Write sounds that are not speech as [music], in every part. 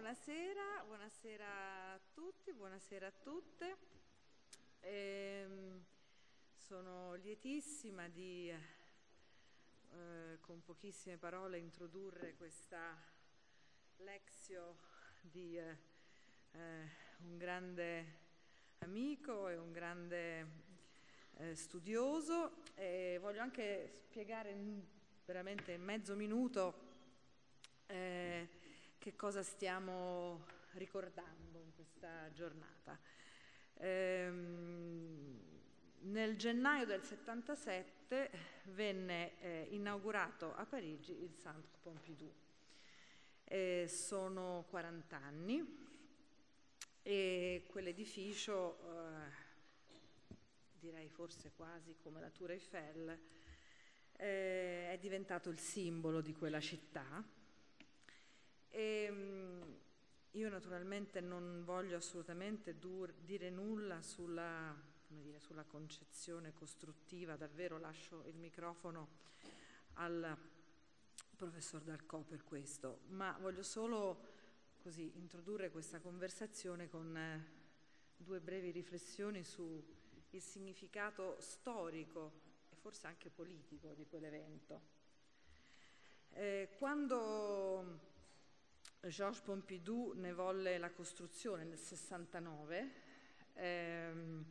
Buonasera, buonasera, a tutti, buonasera a tutte. Ehm, sono lietissima di, eh, con pochissime parole, introdurre questa lezio di eh, eh, un grande amico e un grande eh, studioso e voglio anche spiegare in, veramente in mezzo minuto eh, che cosa stiamo ricordando in questa giornata. Ehm, nel gennaio del 77 venne eh, inaugurato a Parigi il Centre Pompidou. Eh, sono 40 anni e quell'edificio, eh, direi forse quasi come la Tour Eiffel, eh, è diventato il simbolo di quella città e, ehm, io naturalmente non voglio assolutamente dur- dire nulla sulla, dire, sulla, concezione costruttiva, davvero lascio il microfono al professor Dalcò per questo, ma voglio solo così, introdurre questa conversazione con eh, due brevi riflessioni sul significato storico e forse anche politico di quell'evento. Eh, quando Georges Pompidou ne volle la costruzione nel 69, ehm,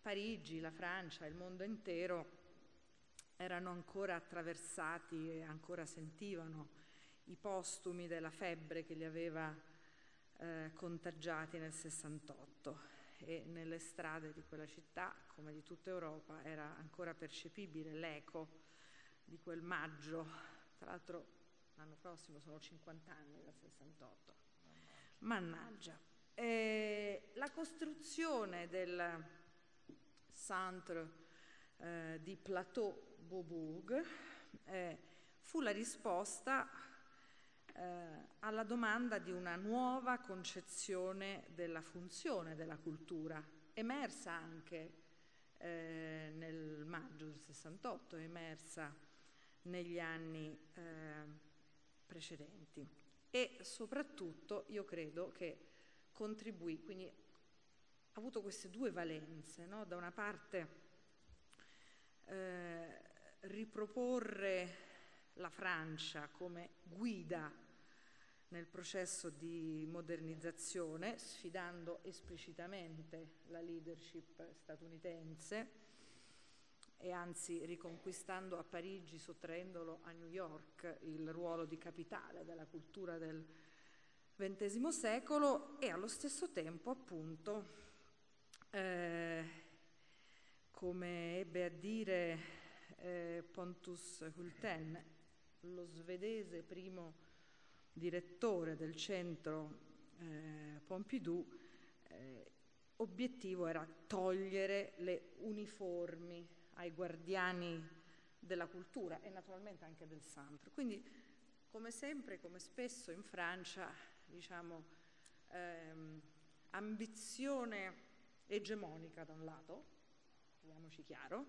Parigi, la Francia, il mondo intero erano ancora attraversati e ancora sentivano i postumi della febbre che li aveva eh, contagiati nel 68 e nelle strade di quella città, come di tutta Europa, era ancora percepibile l'eco di quel maggio, tra l'altro l'anno prossimo sono 50 anni dal 68. Mannaggia. Eh, la costruzione del Centre eh, di Plateau Beaubourg eh, fu la risposta eh, alla domanda di una nuova concezione della funzione della cultura, emersa anche eh, nel maggio del 68, emersa negli anni eh, precedenti e soprattutto io credo che contribuì, quindi ha avuto queste due valenze, no? da una parte eh, riproporre la Francia come guida nel processo di modernizzazione, sfidando esplicitamente la leadership statunitense, e anzi riconquistando a Parigi, sottraendolo a New York il ruolo di capitale della cultura del XX secolo e allo stesso tempo appunto, eh, come ebbe a dire eh, Pontus Hulten, lo svedese primo direttore del centro eh, Pompidou, eh, obiettivo era togliere le uniformi ai guardiani della cultura e naturalmente anche del santo. Quindi, come sempre, come spesso in Francia, diciamo, ehm, ambizione egemonica da un lato, parliamoci chiaro,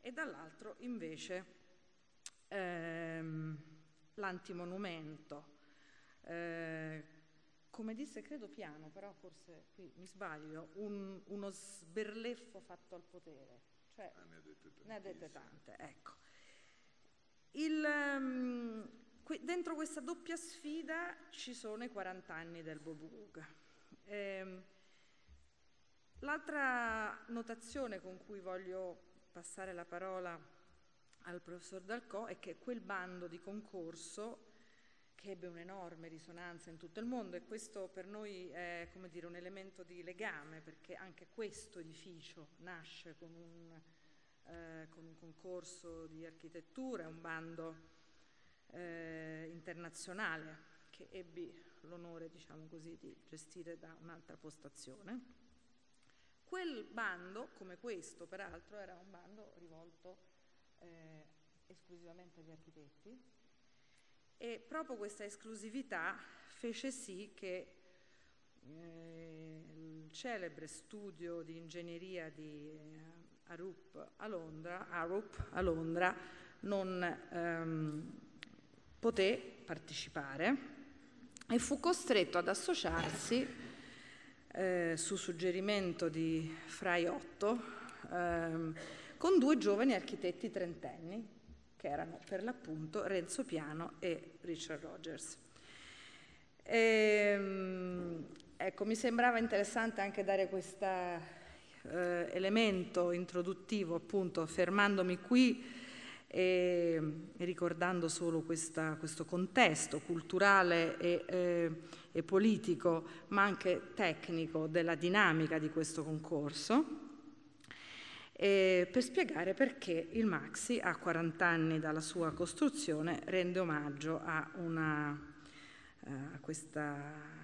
e dall'altro invece ehm, l'antimonumento. Eh, come disse, credo piano, però forse qui mi sbaglio, un, uno sberleffo fatto al potere cioè, ah, ne ha dette tante. Ne ha dette tante, ecco. Il, um, qui, dentro questa doppia sfida ci sono i 40 anni del Boburg. Ehm, l'altra notazione con cui voglio passare la parola al professor Dalcò è che quel bando di concorso che ebbe un'enorme risonanza in tutto il mondo e questo per noi è dire, un elemento di legame perché anche questo edificio nasce con un, eh, con un concorso di architettura, un bando eh, internazionale che ebbi l'onore diciamo così, di gestire da un'altra postazione. Quel bando, come questo peraltro, era un bando rivolto eh, esclusivamente agli architetti e proprio questa esclusività fece sì che eh, il celebre studio di ingegneria di eh, Arup a Londra, Arup a Londra non ehm, poté partecipare e fu costretto ad associarsi eh, su suggerimento di Fraiotto ehm, con due giovani architetti trentenni, che erano per l'appunto Renzo Piano e Richard Rogers. E, ehm, ecco, mi sembrava interessante anche dare questo eh, elemento introduttivo, appunto, fermandomi qui e, ricordando solo questa, questo contesto culturale e, eh, e politico, ma anche tecnico della dinamica di questo concorso eh, per spiegare perché il Maxi, a 40 anni dalla sua costruzione, rende omaggio a, una, eh, a questa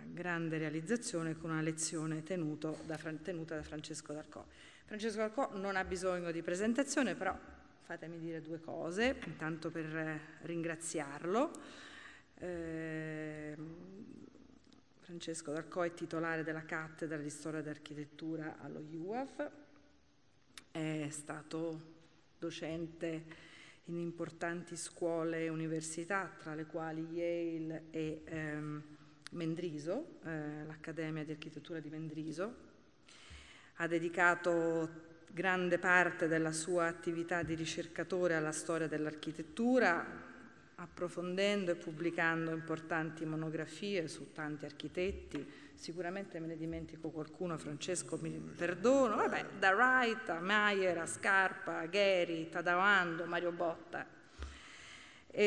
grande realizzazione con una lezione tenuta da Francesco D'Arcò. Francesco D'Arcò non ha bisogno di presentazione, però fatemi dire due cose, intanto per ringraziarlo. Eh, Francesco D'Arcò è titolare della cattedra di storia d'architettura allo UAF, è stato docente in importanti scuole e università, tra le quali Yale e ehm, Mendriso, eh, l'Accademia di Architettura di Mendriso. Ha dedicato grande parte della sua attività di ricercatore alla storia dell'architettura, approfondendo e pubblicando importanti monografie su tanti architetti, sicuramente me ne dimentico qualcuno, Francesco mi perdono, vabbè, da Wright a Meyer a Scarpa, a Gheri, Tadawando, Mario Botta. E,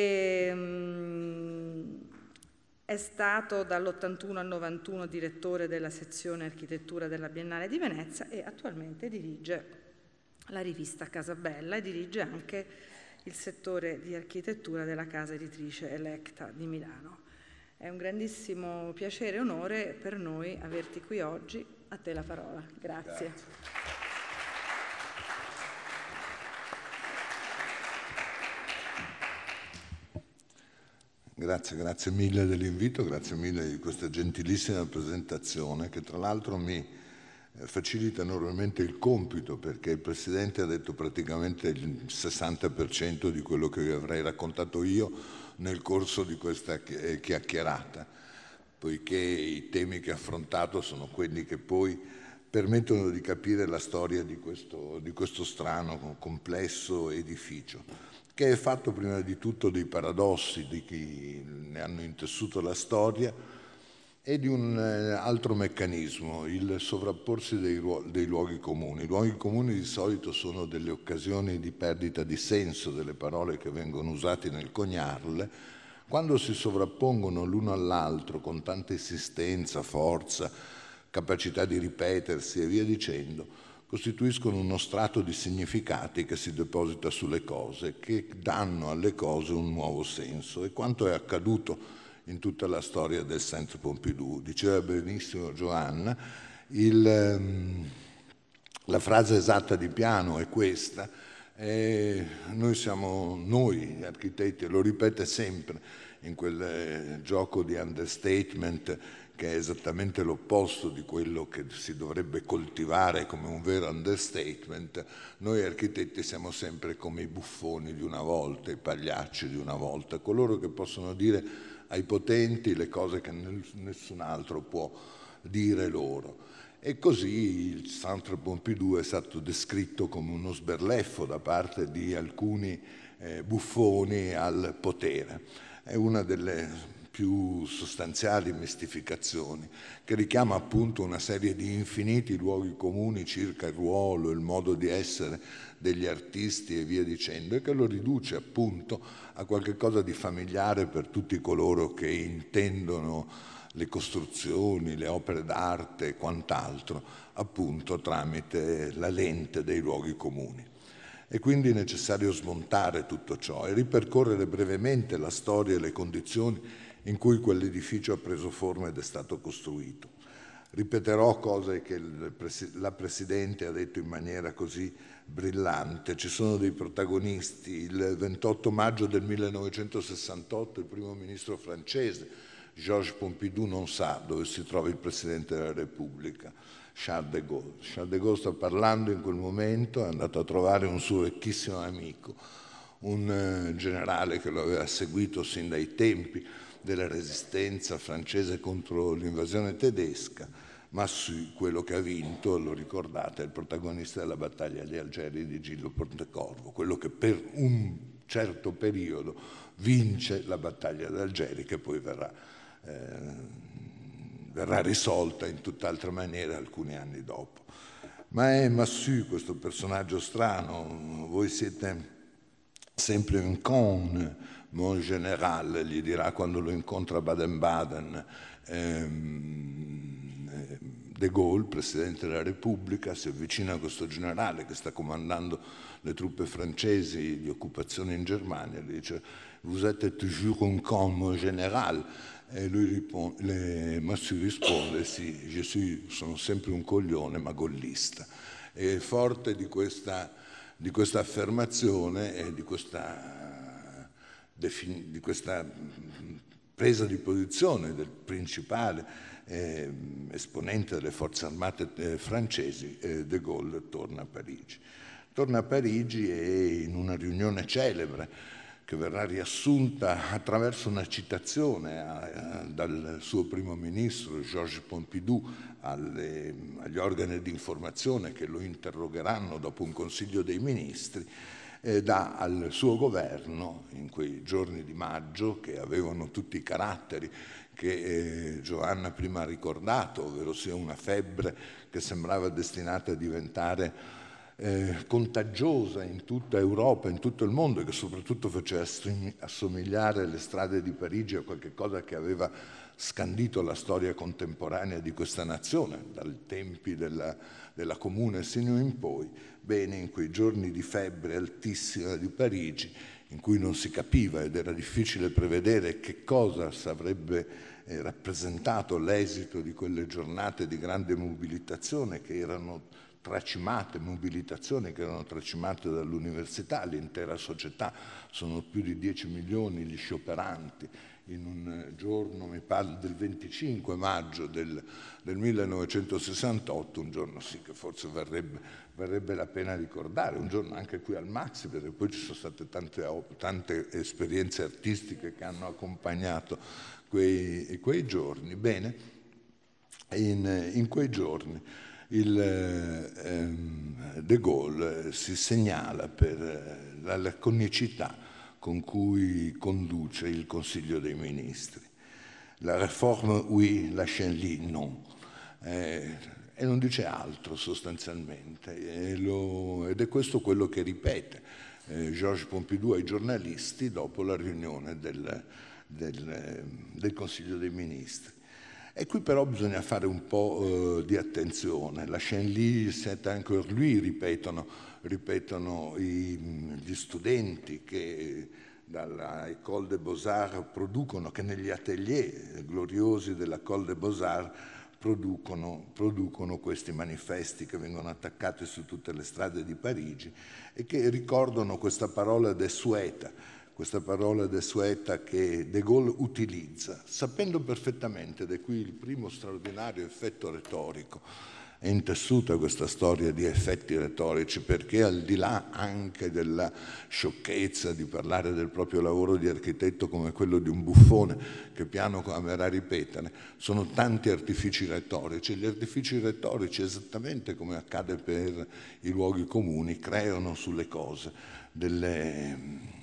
ehm, è stato dall'81 al 91 direttore della sezione architettura della Biennale di Venezia e attualmente dirige la rivista Casabella e dirige anche il settore di architettura della casa editrice Electa di Milano. È un grandissimo piacere e onore per noi averti qui oggi. A te la parola. Grazie. Grazie. Grazie, mille dell'invito, grazie mille di questa gentilissima presentazione che tra l'altro mi eh, facilita enormemente il compito perché il Presidente ha detto praticamente il 60% di quello che avrei raccontato io nel corso di questa eh, chiacchierata, poiché i temi che ha affrontato sono quelli che poi permettono di capire la storia di questo, di questo strano, complesso edificio, che è fatto prima di tutto dei paradossi di chi ne hanno intessuto la storia, e di un eh, altro meccanismo, il sovrapporsi dei, dei, luoghi comuni. I luoghi comuni di solito sono delle occasioni di perdita di senso delle parole che vengono usate nel coniarle, quando si sovrappongono l'uno all'altro con tanta esistenza, forza, capacità di ripetersi e via dicendo, costituiscono uno strato di significati che si deposita sulle cose, che danno alle cose un nuovo senso. E quanto è accaduto? in tutta la storia del Centre Pompidou. Diceva benissimo Joanna, il, ehm, la frase esatta di Piano è questa, e noi siamo noi architetti, lo ripete sempre in quel eh, gioco di understatement che è esattamente l'opposto di quello che si dovrebbe coltivare come un vero understatement, noi architetti siamo sempre come i buffoni di una volta, i pagliacci di una volta, coloro che possono dire ai potenti le cose che nessun altro può dire loro. E così il Centre Pompidou è stato descritto come uno sberleffo da parte di alcuni eh, buffoni al potere. È una delle più sostanziali mistificazioni, che richiama appunto una serie di infiniti luoghi comuni circa il ruolo, il modo di essere degli artisti e via dicendo, e che lo riduce appunto a qualcosa di familiare per tutti coloro che intendono le costruzioni, le opere d'arte e quant'altro, appunto tramite la lente dei luoghi comuni. È quindi necessario smontare tutto ciò e ripercorrere brevemente la storia e le condizioni in cui quell'edificio ha preso forma ed è stato costruito. Ripeterò cose che la Presidente ha detto in maniera così brillante. Ci sono dei protagonisti. Il 28 maggio del 1968 il primo ministro francese Georges Pompidou non sa dove si trova il Presidente della Repubblica. Charles de Gaulle. Charles de Gaulle sta parlando in quel momento, è andato a trovare un suo vecchissimo amico, un eh, generale che lo aveva seguito sin dai tempi della resistenza francese contro l'invasione tedesca, ma su quello che ha vinto, lo ricordate, è il protagonista della battaglia di Algeri di Gillo Pontecorvo, quello che per un certo periodo vince la battaglia d'Algeri che poi verrà, eh, verrà risolta in tutt'altra maniera alcuni anni dopo. Ma è Massu questo personaggio strano, voi siete sempre un con, mon général, gli dirà quando lo incontra a Baden-Baden, ehm, ehm, De Gaulle, Presidente della Repubblica, si avvicina a questo generale che sta comandando le truppe francesi di occupazione in Germania, gli dice Vous êtes toujours un con, mon général. E lui risponde, Massu risponde, sì, Gesù sono sempre un coglione, ma gollista. E forte di questa, di questa affermazione e di questa di questa mm, presa di posizione del principale eh, esponente delle forze armate eh, francesi, eh, De Gaulle torna a Parigi. Torna a Parigi e in una riunione celebre che verrà riassunta attraverso una citazione a, a, dal suo primo ministro Georges Pompidou alle, agli organi di informazione che lo interrogeranno dopo un Consiglio dei Ministri, eh, dà al suo governo in quei giorni di maggio che avevano tutti i caratteri che eh, Giovanna prima ha ricordato, ovvero sia una febbre che sembrava destinata a diventare eh, contagiosa in tutta Europa, in tutto il mondo e che soprattutto faceva assomigliare le strade di Parigi a qualcosa che aveva scandito la storia contemporanea di questa nazione, dal tempi della, della Comune sino in poi, bene in quei giorni di febbre altissima di Parigi, in cui non si capiva ed era difficile prevedere che cosa sarebbe eh, rappresentato l'esito di quelle giornate di grande mobilitazione che erano tracimate, mobilitazioni che erano tracimate dall'università, l'intera società, sono più di 10 milioni gli scioperanti in un eh, giorno, mi parlo del 25 maggio del, del 1968, un giorno sì che forse varrebbe, varrebbe, la pena ricordare, un giorno anche qui al Maxi, perché poi ci sono state tante, tante esperienze artistiche che hanno accompagnato quei, quei giorni. Bene, in, in quei giorni il, eh, ehm, De Gaulle eh, si segnala per la laconicità con cui conduce il Consiglio dei Ministri. La réforme oui, la Shenli non. Eh, e non dice altro sostanzialmente lo, ed è questo quello che ripete eh, Georges Pompidou ai giornalisti dopo la riunione del, del, del, Consiglio dei Ministri. E qui però bisogna fare un po' eh, di attenzione. La Shenli, c'est encore lui, ripetono, ripetono i, gli studenti che dalla Ecole des Beaux-Arts producono, che negli atelier gloriosi della Ecole des Beaux-Arts producono, producono questi manifesti che vengono attaccati su tutte le strade di Parigi e che ricordano questa parola desueta, questa parola desueta che De Gaulle utilizza, sapendo perfettamente, ed è qui il primo straordinario effetto retorico, è intessuta questa storia di effetti retorici perché al di là anche della sciocchezza di parlare del proprio lavoro di architetto come quello di un buffone che piano amerà ripetere, sono tanti artifici retorici. Gli artifici retorici, esattamente come accade per i luoghi comuni, creano sulle cose delle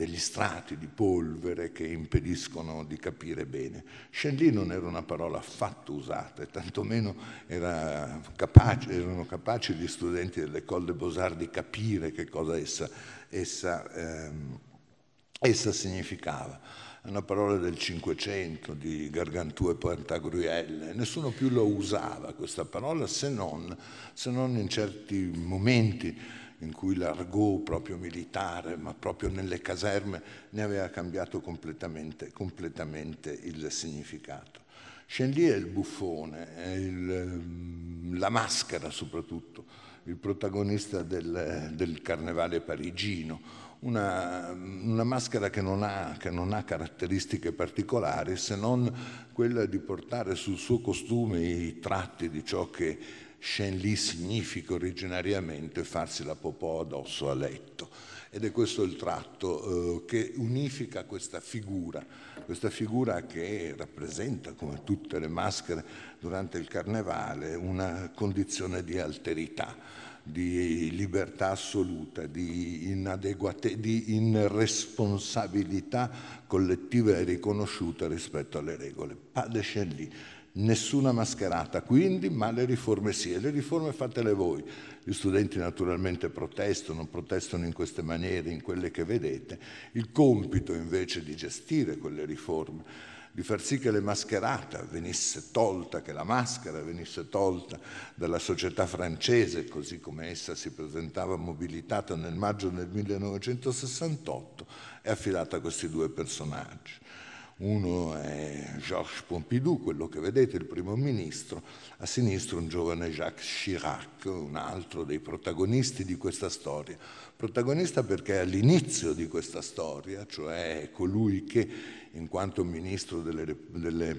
degli strati di polvere che impediscono di capire bene. Shenli non era una parola affatto usata e tantomeno era capace, erano capaci gli studenti dell'École de Beaux-Arts di capire che cosa essa, essa, ehm, essa significava è una parola del Cinquecento, di Gargantù e Pantagruel, nessuno più la usava questa parola se non, se non in certi momenti in cui l'argot proprio militare, ma proprio nelle caserme, ne aveva cambiato completamente, completamente il significato. Chenlis è il buffone, è il, mm, la maschera soprattutto, il protagonista del, del carnevale parigino, una, mm, una, maschera che non, ha, che non, ha, caratteristiche particolari se non quella di portare sul suo costume i tratti di ciò che Shenli significa originariamente farsi la popò addosso a letto ed è questo il tratto eh, che unifica questa figura, questa figura che rappresenta, come tutte le maschere durante il carnevale, una condizione di alterità, di libertà assoluta, di, di inresponsabilità collettiva e riconosciuta rispetto alle regole. Padre Scellì nessuna mascherata, quindi, ma le riforme sì, e le riforme fatele voi. Gli studenti naturalmente protestano, protestano in queste maniere, in quelle che vedete. Il compito invece di gestire quelle riforme, di far sì che la mascherata venisse tolta, che la maschera venisse tolta dalla società francese, così come essa si presentava mobilitata nel maggio del 1968, è affidata a questi due personaggi. Uno è Georges Pompidou, quello che vedete, il primo ministro, a sinistra un giovane Jacques Chirac, un altro dei protagonisti di questa storia. Protagonista perché è all'inizio di questa storia, cioè colui che, in quanto ministro delle, delle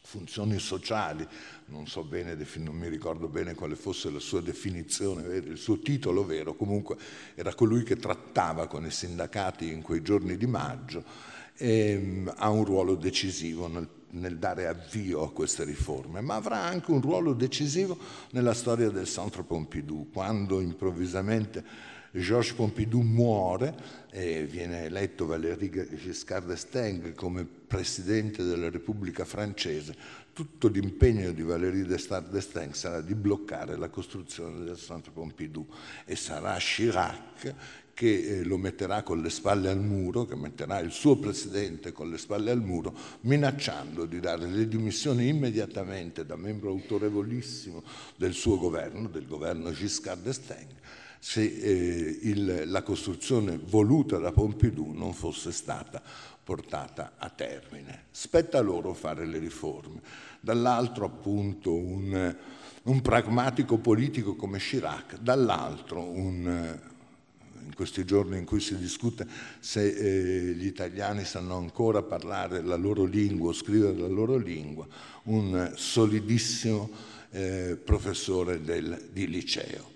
funzioni sociali, non so bene, non mi ricordo bene quale fosse la sua definizione, il suo titolo vero, comunque era colui che trattava con i sindacati in quei giorni di maggio eh, ha un ruolo decisivo nel, nel dare avvio a queste riforme, ma avrà anche un ruolo decisivo nella storia del Centre Pompidou, quando improvvisamente Georges Pompidou muore e viene eletto Valéry Giscard d'Estaing come presidente della Repubblica francese, tutto l'impegno di Valéry d'Estaing sarà di bloccare la costruzione del Centre Pompidou e sarà Chirac che eh, lo metterà con le spalle al muro, che metterà il suo presidente con le spalle al muro, minacciando di dare le dimissioni immediatamente da membro autorevolissimo del suo governo, del governo Giscard d'Estaing, se eh, il, la costruzione voluta da Pompidou non fosse stata portata a termine. Spetta a loro fare le riforme. Dall'altro appunto un, un pragmatico politico come Chirac, dall'altro un in questi giorni in cui si discute se eh, gli italiani sanno ancora parlare la loro lingua o scrivere la loro lingua, un solidissimo eh, professore del, di liceo,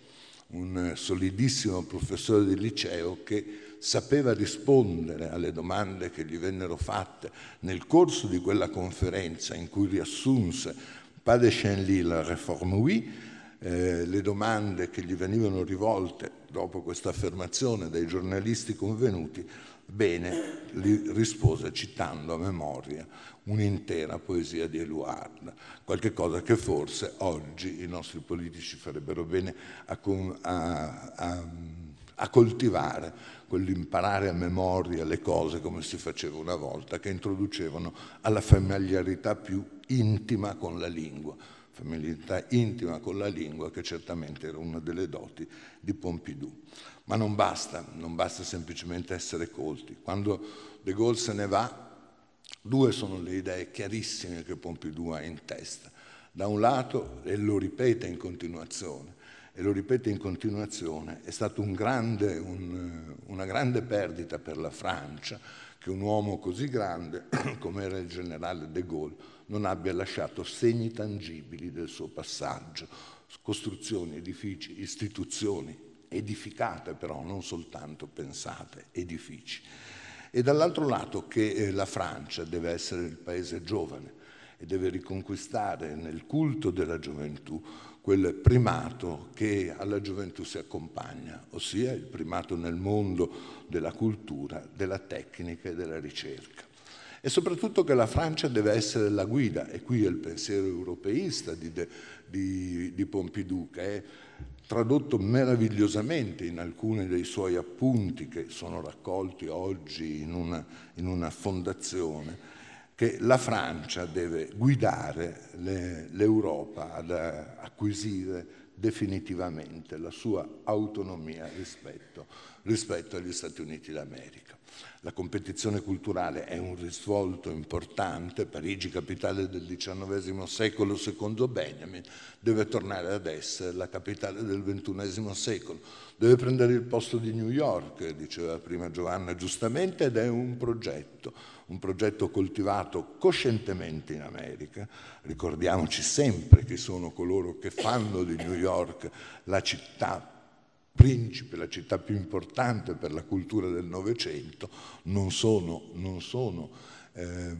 un solidissimo professore di liceo che sapeva rispondere alle domande che gli vennero fatte nel corso di quella conferenza in cui riassunse Pas de Chenly la Réforme Oui, eh, le domande che gli venivano rivolte dopo questa affermazione dai giornalisti convenuti, Bene li rispose citando a memoria un'intera poesia di Eluard, qualche cosa che forse oggi i nostri politici farebbero bene a, a, a, a coltivare, quell'imparare a memoria le cose come si faceva una volta, che introducevano alla familiarità più intima con la lingua familiarità intima con la lingua che certamente era una delle doti di Pompidou. Ma non basta, non basta semplicemente essere colti. Quando De Gaulle se ne va, due sono le idee chiarissime che Pompidou ha in testa. Da un lato, e lo ripete in continuazione, e lo ripete in continuazione, è stata un un, una grande perdita per la Francia che un uomo così grande [clears throat] come era il generale De Gaulle non abbia lasciato segni tangibili del suo passaggio, costruzioni, edifici, istituzioni, edificate però, non soltanto pensate, edifici. E dall'altro lato che eh, la Francia deve essere il paese giovane e deve riconquistare nel culto della gioventù quel primato che alla gioventù si accompagna, ossia il primato nel mondo della cultura, della tecnica e della ricerca e soprattutto che la Francia deve essere la guida, e qui è il pensiero europeista di, De, di, di Pompidou, che è tradotto meravigliosamente in alcuni dei suoi appunti che sono raccolti oggi in una, in una fondazione, che la Francia deve guidare le, l'Europa ad acquisire definitivamente la sua autonomia rispetto, rispetto agli Stati Uniti d'America. La competizione culturale è un risvolto importante, Parigi, capitale del XIX secolo secondo Benjamin, deve tornare ad essere la capitale del XXI secolo, deve prendere il posto di New York, diceva prima Giovanna giustamente, ed è un progetto, un progetto coltivato coscientemente in America. Ricordiamoci sempre che sono coloro che fanno di New York la città Principe, la città più importante per la cultura del Novecento, non sono, non sono eh,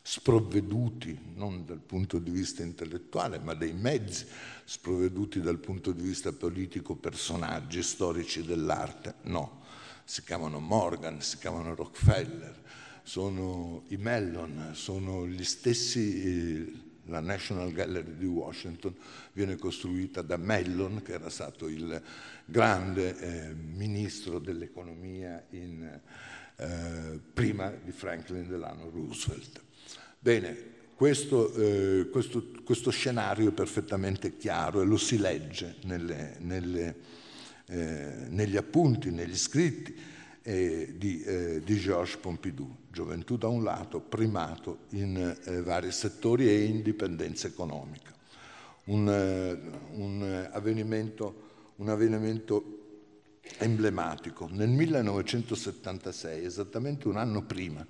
sprovveduti, non dal punto di vista intellettuale, ma dei mezzi, sprovveduti dal punto di vista politico, personaggi storici dell'arte, no. Si chiamano Morgan, si chiamano Rockefeller, sono i Mellon, sono gli stessi... Eh, la National Gallery di Washington viene costruita da Mellon, che era stato il grande eh, ministro dell'economia in, eh, prima di Franklin Delano Roosevelt. Bene, questo, eh, questo, questo, scenario è perfettamente chiaro e lo si legge nelle, nelle, eh, negli appunti, negli scritti eh, di, eh, di Georges Pompidou gioventù da un lato, primato in eh, vari settori e indipendenza economica. Un, eh, un, eh, avvenimento, un avvenimento emblematico. Nel 1976, esattamente un anno prima,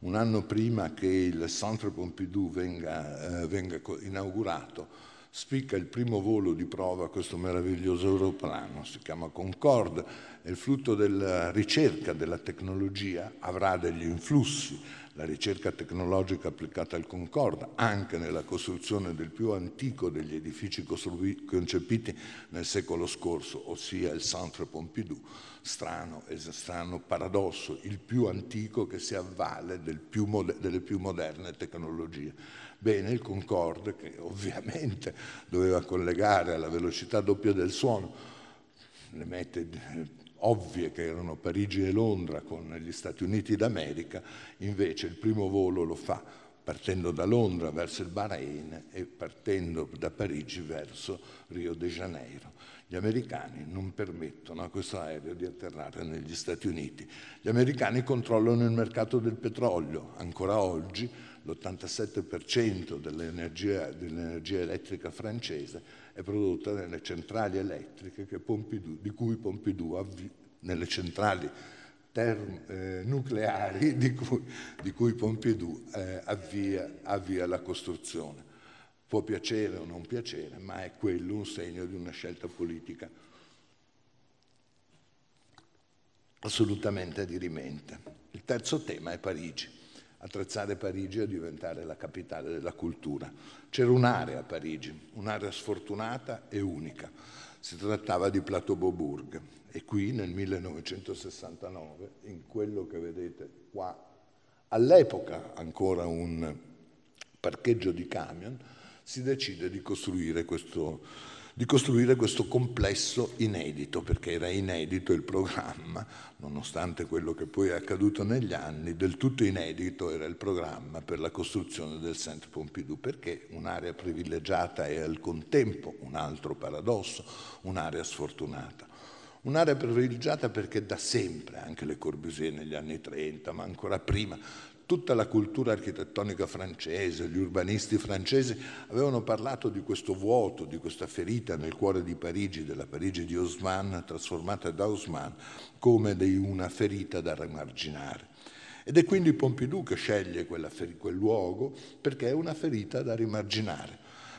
un anno prima che il Centre Pompidou venga, eh, venga inaugurato, spicca il primo volo di prova questo meraviglioso aeroplano, si chiama Concorde, è il frutto della ricerca della tecnologia avrà degli influssi. La ricerca tecnologica applicata al Concorde, anche nella costruzione del più antico degli edifici concepiti nel secolo scorso, ossia il Centre Pompidou, strano, strano paradosso, il più antico che si avvale del più delle più moderne tecnologie. Bene, il Concorde, che ovviamente [laughs] doveva collegare alla velocità doppia del suono, le mette eh, ovvie che erano Parigi e Londra con gli Stati Uniti d'America, invece il primo volo lo fa partendo da Londra verso il Bahrain e partendo da Parigi verso Rio de Janeiro. Gli americani non permettono a questo aereo di atterrare negli Stati Uniti. Gli americani controllano il mercato del petrolio, ancora oggi l'87% dell'energia, dell'energia, elettrica francese è prodotta nelle centrali elettriche Pompidou, di cui Pompidou avvi, nelle centrali term, eh, nucleari [laughs] di cui, di cui Pompidou eh, avvia, avvia la costruzione. Può piacere o non piacere, ma è quello un segno di una scelta politica assolutamente dirimente. Il terzo tema è Parigi attrezzare Parigi a diventare la capitale della cultura. C'era un'area a Parigi, un'area sfortunata e unica. Si trattava di Plateau Beaubourg e qui nel 1969, in quello che vedete qua, all'epoca ancora un parcheggio di camion, si decide di costruire questo di costruire questo complesso inedito, perché era inedito il programma, nonostante quello che poi è accaduto negli anni, del tutto inedito era il programma per la costruzione del Centre Pompidou, perché un'area privilegiata e al contempo un altro paradosso, un'area sfortunata. Un'area privilegiata perché da sempre, anche le Corbusier negli anni 30, ma ancora prima, Tutta la cultura architettonica francese, gli urbanisti francesi avevano parlato di questo vuoto, di questa ferita nel cuore di Parigi, della Parigi di Osman, trasformata da Osman, come di una ferita da rimarginare. Ed è quindi Pompidou che sceglie fer- quel luogo perché è una ferita da rimarginare,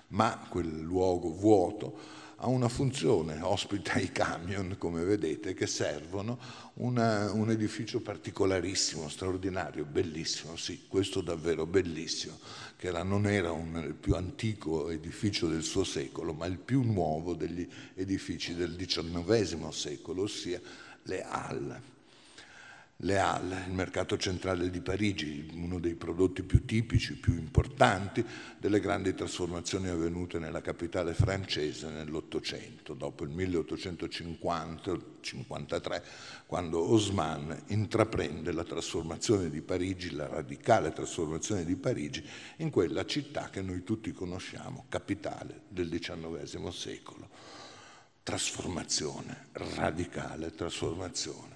ma quel luogo vuoto ha una funzione, ospita i camion, come vedete, che servono, una, un edificio particolarissimo, straordinario, bellissimo, sì, questo davvero bellissimo, che era, non era un, il più antico edificio del suo secolo, ma il più nuovo degli edifici del XIX secolo, ossia le Halle le Halles, il mercato centrale di Parigi, uno dei prodotti più tipici, più importanti delle grandi trasformazioni avvenute nella capitale francese nell'Ottocento, dopo il 1850-53, quando Osman intraprende la trasformazione di Parigi, la radicale trasformazione di Parigi, in quella città che noi tutti conosciamo, capitale del XIX secolo. Trasformazione, radicale trasformazione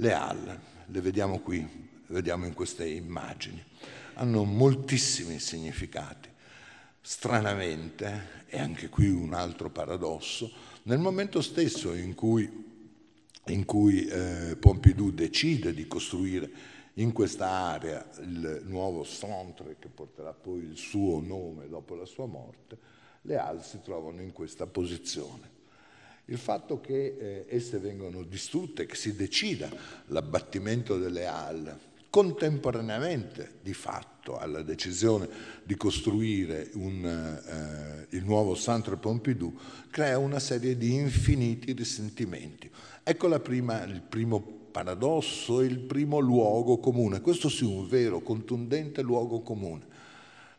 le Hall, le vediamo qui, le vediamo in queste immagini, hanno moltissimi significati. Stranamente, e anche qui un altro paradosso, nel momento stesso in cui, in cui eh, Pompidou decide di costruire in questa area il nuovo centre che porterà poi il suo nome dopo la sua morte, le Al si trovano in questa posizione. Il fatto che eh, esse vengano distrutte, che si decida l'abbattimento delle AL contemporaneamente di fatto alla decisione di costruire un, eh, il nuovo Centre Pompidou crea una serie di infiniti risentimenti. Ecco prima, il primo paradosso, il primo luogo comune, questo sì un vero, contundente luogo comune.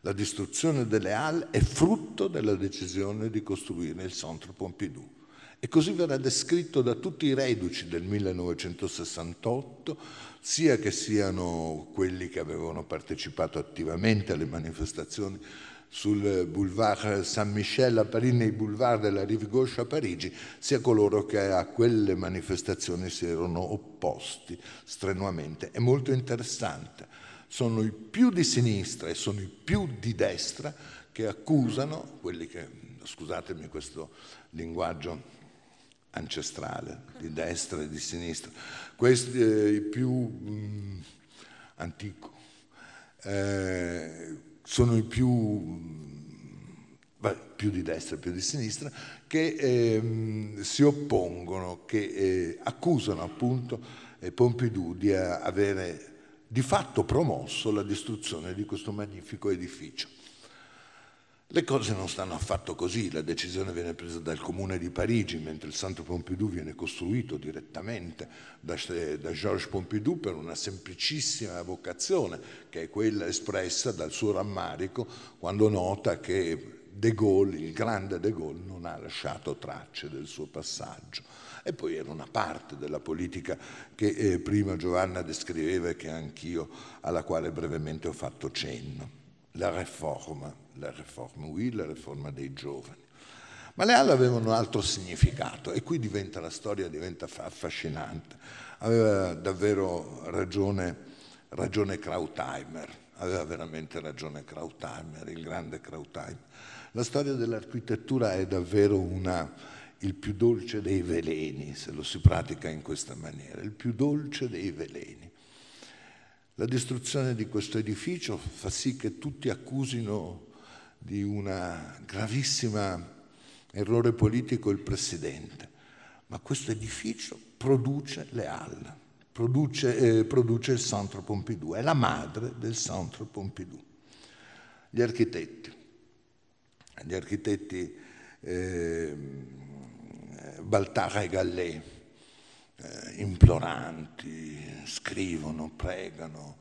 La distruzione delle AL è frutto della decisione di costruire il Centre Pompidou. E così verrà descritto da tutti i reduci del 1968, sia che siano quelli che avevano partecipato attivamente alle manifestazioni sul boulevard Saint-Michel a Parigi, nei boulevard della Rive Gauche a Parigi, sia coloro che a quelle manifestazioni si erano opposti strenuamente. È molto interessante. Sono i più di sinistra e sono i più di destra che accusano, quelli che, scusatemi questo linguaggio ancestrale, di destra e di sinistra. Questo è eh, più mh, mm, antico. Eh, sono i più, mh, mm, più di destra e più di sinistra, che eh, si oppongono, che eh, accusano appunto eh, Pompidou di eh, avere di fatto promosso la distruzione di questo magnifico edificio. Le cose non stanno affatto così, la decisione viene presa dal comune di Parigi, mentre il Santo Pompidou viene costruito direttamente da, da, Georges Pompidou per una semplicissima vocazione, che è quella espressa dal suo rammarico quando nota che De Gaulle, il grande De Gaulle, non ha lasciato tracce del suo passaggio. E poi era una parte della politica che eh, prima Giovanna descriveva e che anch'io, alla quale brevemente ho fatto cenno, la riforma la riforma UI, la riforma dei giovani. Ma le ali avevano un altro significato e qui diventa, la storia diventa affascinante. Aveva davvero ragione, ragione Krautheimer, aveva veramente ragione Krautheimer, il grande Krautheimer. La storia dell'architettura è davvero una, il più dolce dei veleni, se lo si pratica in questa maniera, il più dolce dei veleni. La distruzione di questo edificio fa sì che tutti accusino di un gravissimo errore politico il Presidente, ma questo edificio produce le Halle, produce, eh, produce il Centro Pompidou, è la madre del Centro Pompidou. Gli architetti, gli architetti eh, Baltara e Gallet, eh, imploranti, scrivono, pregano,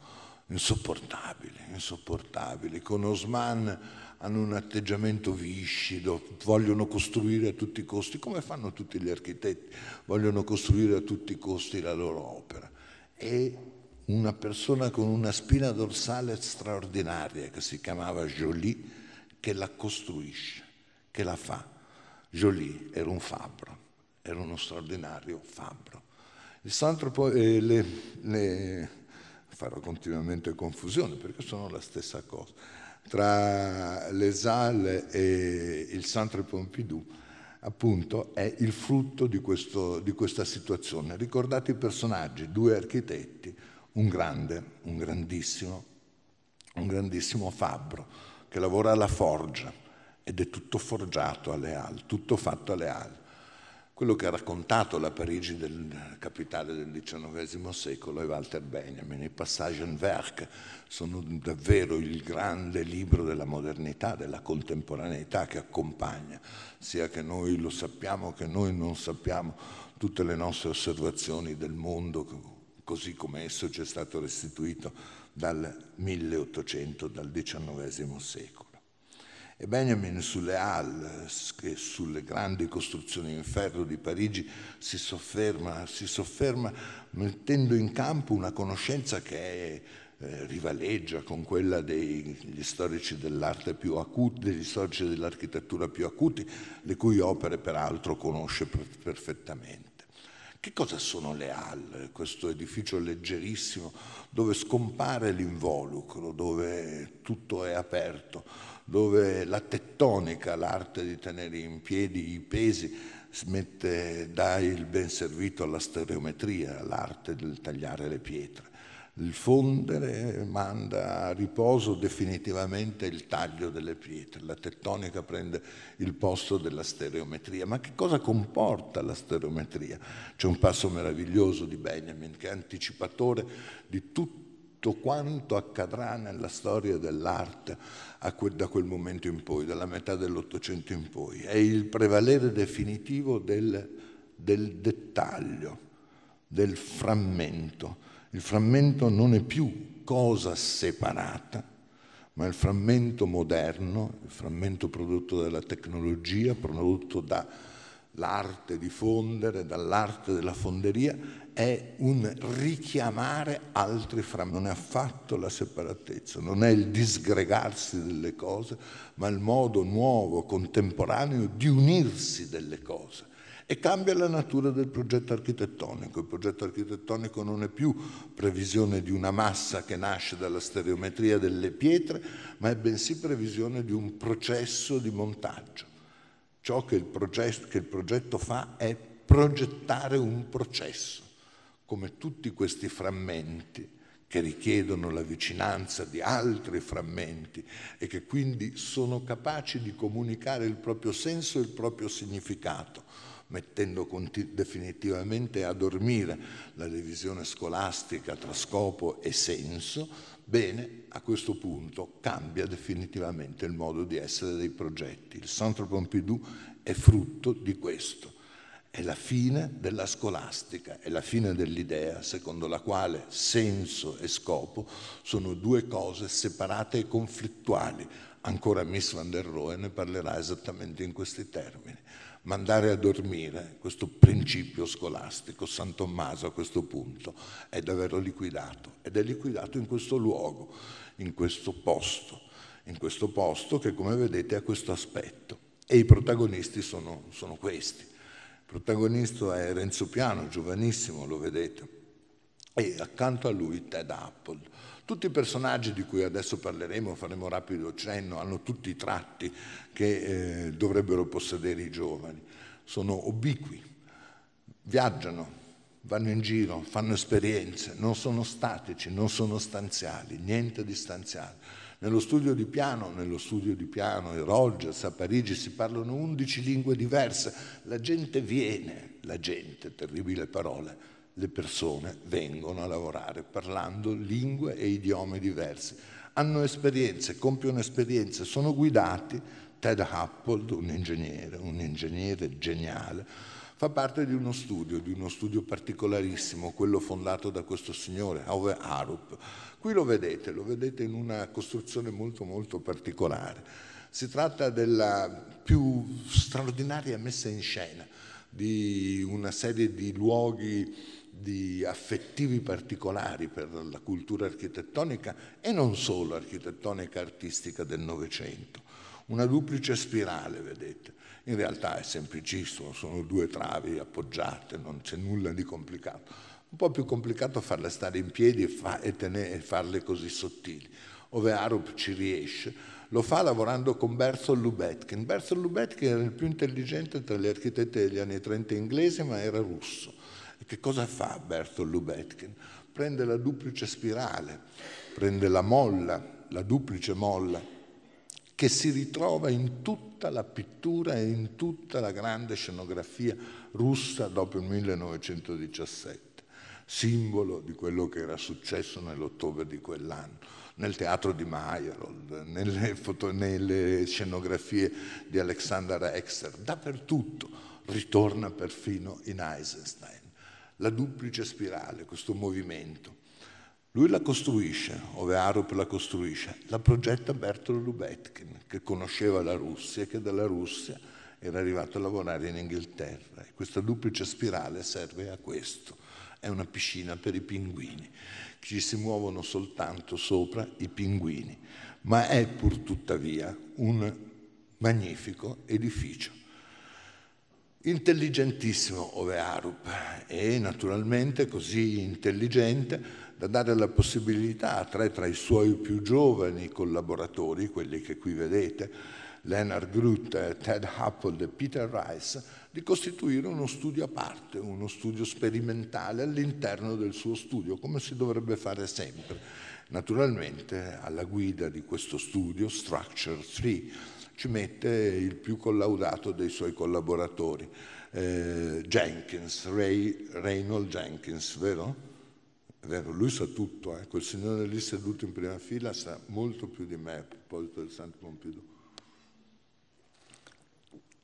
insopportabili, insopportabili, con Osman hanno un atteggiamento viscido, vogliono costruire a tutti i costi, come fanno tutti gli architetti, vogliono costruire a tutti i costi la loro opera. E una persona con una spina dorsale straordinaria che si chiamava Jolie, che la costruisce, che la fa. Jolie era un fabbro, era uno straordinario fabbro. Il santo poi, eh, le, le, farò continuamente confusione perché sono la stessa cosa tra les Halles e il Centre Pompidou appunto è il frutto di, questo, di, questa situazione. Ricordate i personaggi, due architetti, un grande, un grandissimo, un grandissimo fabbro che lavora alla forgia ed è tutto forgiato alle ali, tutto fatto alle ali quello che ha raccontato la Parigi del capitale del XIX secolo è Walter Benjamin, i passaggi in Werk sono davvero il grande libro della modernità, della contemporaneità che accompagna, sia che noi lo sappiamo che noi non sappiamo tutte le nostre osservazioni del mondo così come esso ci è stato restituito dal 1800, dal XIX secolo. E Benjamin sulle Halles e sulle grandi costruzioni in ferro di Parigi si sofferma, si sofferma mettendo in campo una conoscenza che è eh, rivaleggia con quella degli storici dell'arte più acuti, degli storici dell'architettura più acuti, le cui opere peraltro conosce per- perfettamente. Che cosa sono le Halle, questo edificio leggerissimo dove scompare l'involucro, dove tutto è aperto, dove la tettonica, l'arte di tenere in piedi i pesi, smette, dà il ben servito alla stereometria, l'arte del tagliare le pietre. Il fondere manda a riposo definitivamente il taglio delle pietre, la tettonica prende il posto della stereometria. Ma che cosa comporta la stereometria? C'è un passo meraviglioso di Benjamin che è anticipatore di tutto tutto quanto accadrà nella storia dell'arte quel, da quel momento in poi, dalla metà dell'Ottocento in poi. È il prevalere definitivo del, del dettaglio, del frammento. Il frammento non è più cosa separata, ma il frammento moderno, il frammento prodotto dalla tecnologia, prodotto dall'arte di fondere, dall'arte della fonderia, è un richiamare altri fra me, non è affatto la separatezza, non è il disgregarsi delle cose, ma il modo nuovo, contemporaneo di unirsi delle cose. E cambia la natura del progetto architettonico. Il progetto architettonico non è più previsione di una massa che nasce dalla stereometria delle pietre, ma è bensì previsione di un processo di montaggio. Ciò che il progetto, che il progetto fa è progettare un processo come tutti questi frammenti che richiedono la vicinanza di altri frammenti e che quindi sono capaci di comunicare il proprio senso e il proprio significato, mettendo definitivamente a dormire la divisione scolastica tra scopo e senso, bene, a questo punto cambia definitivamente il modo di essere dei progetti. Il Centre Pompidou è frutto di questo è la fine della scolastica, è la fine dell'idea secondo la quale senso e scopo sono due cose separate e conflittuali. Ancora Miss van der Rohe ne parlerà esattamente in questi termini. Mandare a dormire questo principio scolastico, San Tommaso a questo punto, è davvero liquidato ed è liquidato in questo luogo, in questo posto, in questo posto che come vedete ha questo aspetto. E i protagonisti sono, sono questi protagonista è Renzo Piano, giovanissimo, lo vedete, e accanto a lui Ted Apple. Tutti i personaggi di cui adesso parleremo, faremo rapido cenno, hanno tutti i tratti che eh, dovrebbero possedere i giovani. Sono ubiqui, viaggiano, vanno in giro, fanno esperienze, non sono statici, non sono stanziali, niente di stanziale. Nello studio di piano, nello studio di piano, in Rogers, a Parigi si parlano 11 lingue diverse. La gente viene, la gente, terribile parole, le persone vengono a lavorare parlando lingue e idiomi diversi. Hanno esperienze, compiono esperienze, sono guidati. Ted Happold, un ingegnere, un ingegnere geniale, fa parte di uno studio, di uno studio particolarissimo, quello fondato da questo signore, Ove Arup. Qui lo vedete, lo vedete in una costruzione molto molto particolare. Si tratta della più straordinaria messa in scena di una serie di luoghi di affettivi particolari per la cultura architettonica e non solo architettonica artistica del Novecento. Una duplice spirale, vedete. In realtà è semplicissimo, sono due travi appoggiate, non c'è nulla di complicato. Un po' più complicato farle stare in piedi e, fa, e, tenere, e farle così sottili. Ove Arup ci riesce, lo fa lavorando con Berthold Lubetkin. Berthold Lubetkin era il più intelligente tra gli architetti degli anni 30 inglesi, ma era russo. E che cosa fa Berthold Lubetkin? Prende la duplice spirale, prende la molla, la duplice molla, che si ritrova in tutta la pittura e in tutta la grande scenografia russa dopo il 1917, simbolo di quello che era successo nell'ottobre di quell'anno, nel teatro di Meyerhold, nelle, foto, nelle scenografie di Alexander Exter, dappertutto, ritorna perfino in Eisenstein. La duplice spirale, questo movimento lui la costruisce, Ove Arup la costruisce, la progetta Bertolt Lubetkin, che conosceva la Russia e che dalla Russia era arrivato a lavorare in Inghilterra. E questa duplice spirale serve a questo. È una piscina per i pinguini. Ci si muovono soltanto sopra i pinguini, ma è pur tuttavia un magnifico edificio. Intelligentissimo Ove Arup e naturalmente così intelligente da dare la possibilità a tre tra i suoi più giovani collaboratori, quelli che qui vedete, Leonard Groot, Ted Happold e Peter Rice, di costituire uno studio a parte, uno studio sperimentale all'interno del suo studio, come si dovrebbe fare sempre. Naturalmente alla guida di questo studio, Structure 3, ci mette il più collaudato dei suoi collaboratori, eh, Jenkins, Ray, Reynold Jenkins, vero? è vero, lui sa tutto, eh? quel signore lì seduto in prima fila sa molto più di me a proposito del Santo Pompidou.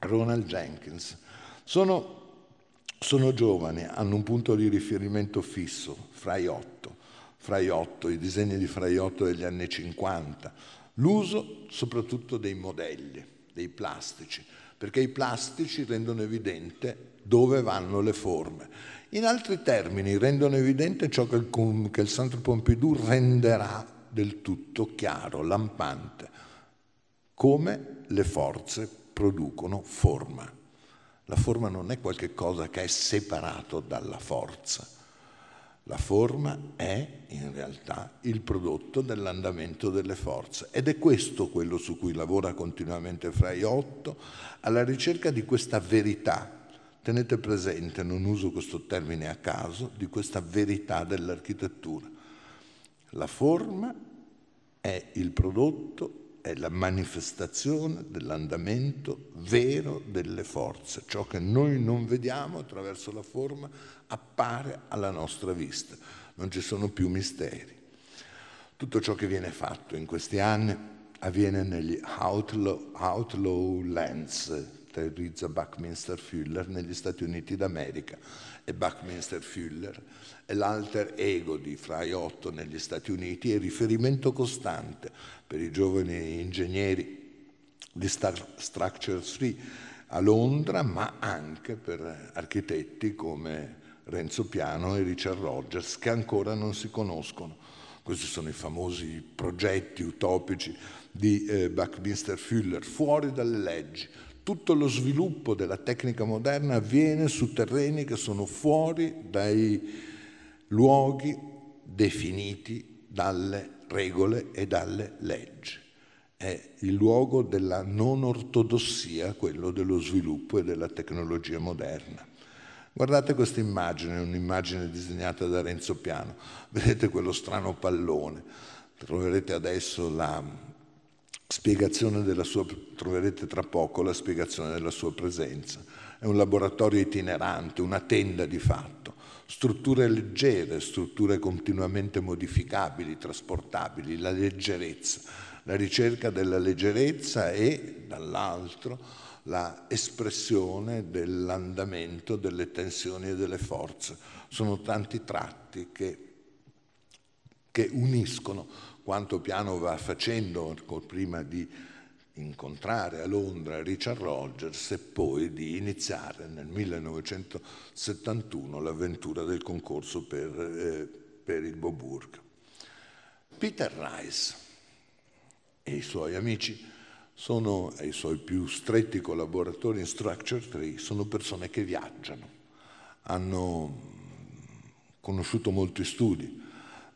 Ronald Jenkins. Sono, sono giovani, hanno un punto di riferimento fisso, Fraiotto, Fraiotto, i disegni di Fraiotto degli anni 50, l'uso soprattutto dei modelli, dei plastici, perché i plastici rendono evidente dove vanno le forme in altri termini, rendono evidente ciò che il, che il Centre Pompidou renderà del tutto chiaro, lampante, come le forze producono forma. La forma non è qualcosa che è separato dalla forza. La forma è in realtà il prodotto dell'andamento delle forze ed è questo quello su cui lavora continuamente Fraiotto alla ricerca di questa verità Tenete presente, non uso questo termine a caso, di questa verità dell'architettura. La forma è il prodotto, è la manifestazione dell'andamento vero delle forze. Ciò che noi non vediamo attraverso la forma appare alla nostra vista. Non ci sono più misteri. Tutto ciò che viene fatto in questi anni avviene negli outlaw, outlaw lands, terrorizza Buckminster Fuller negli Stati Uniti d'America e Buckminster Fuller è l'alter ego di Otto negli Stati Uniti e riferimento costante per i giovani ingegneri di Star- Structure 3 a Londra, ma anche per architetti come Renzo Piano e Richard Rogers che ancora non si conoscono. Questi sono i famosi progetti utopici di eh, Buckminster Fuller, fuori dalle leggi, tutto lo sviluppo della tecnica moderna avviene su terreni che sono fuori dai luoghi definiti dalle regole e dalle leggi. È il luogo della non ortodossia, quello dello sviluppo e della tecnologia moderna. Guardate questa immagine, un'immagine disegnata da Renzo Piano. Vedete quello strano pallone. Troverete adesso la spiegazione della sua, troverete tra poco la spiegazione della sua presenza. È un laboratorio itinerante, una tenda di fatto, strutture leggere, strutture continuamente modificabili, trasportabili, la leggerezza, la ricerca della leggerezza e dall'altro la espressione dell'andamento delle tensioni e delle forze. Sono tanti tratti che, che uniscono quanto piano va facendo prima di incontrare a Londra Richard Rogers e poi di iniziare nel 1971 l'avventura del concorso per, eh, per il Boburg. Peter Rice e i suoi amici sono, e i suoi più stretti collaboratori in Structure 3 sono persone che viaggiano, hanno conosciuto molti studi,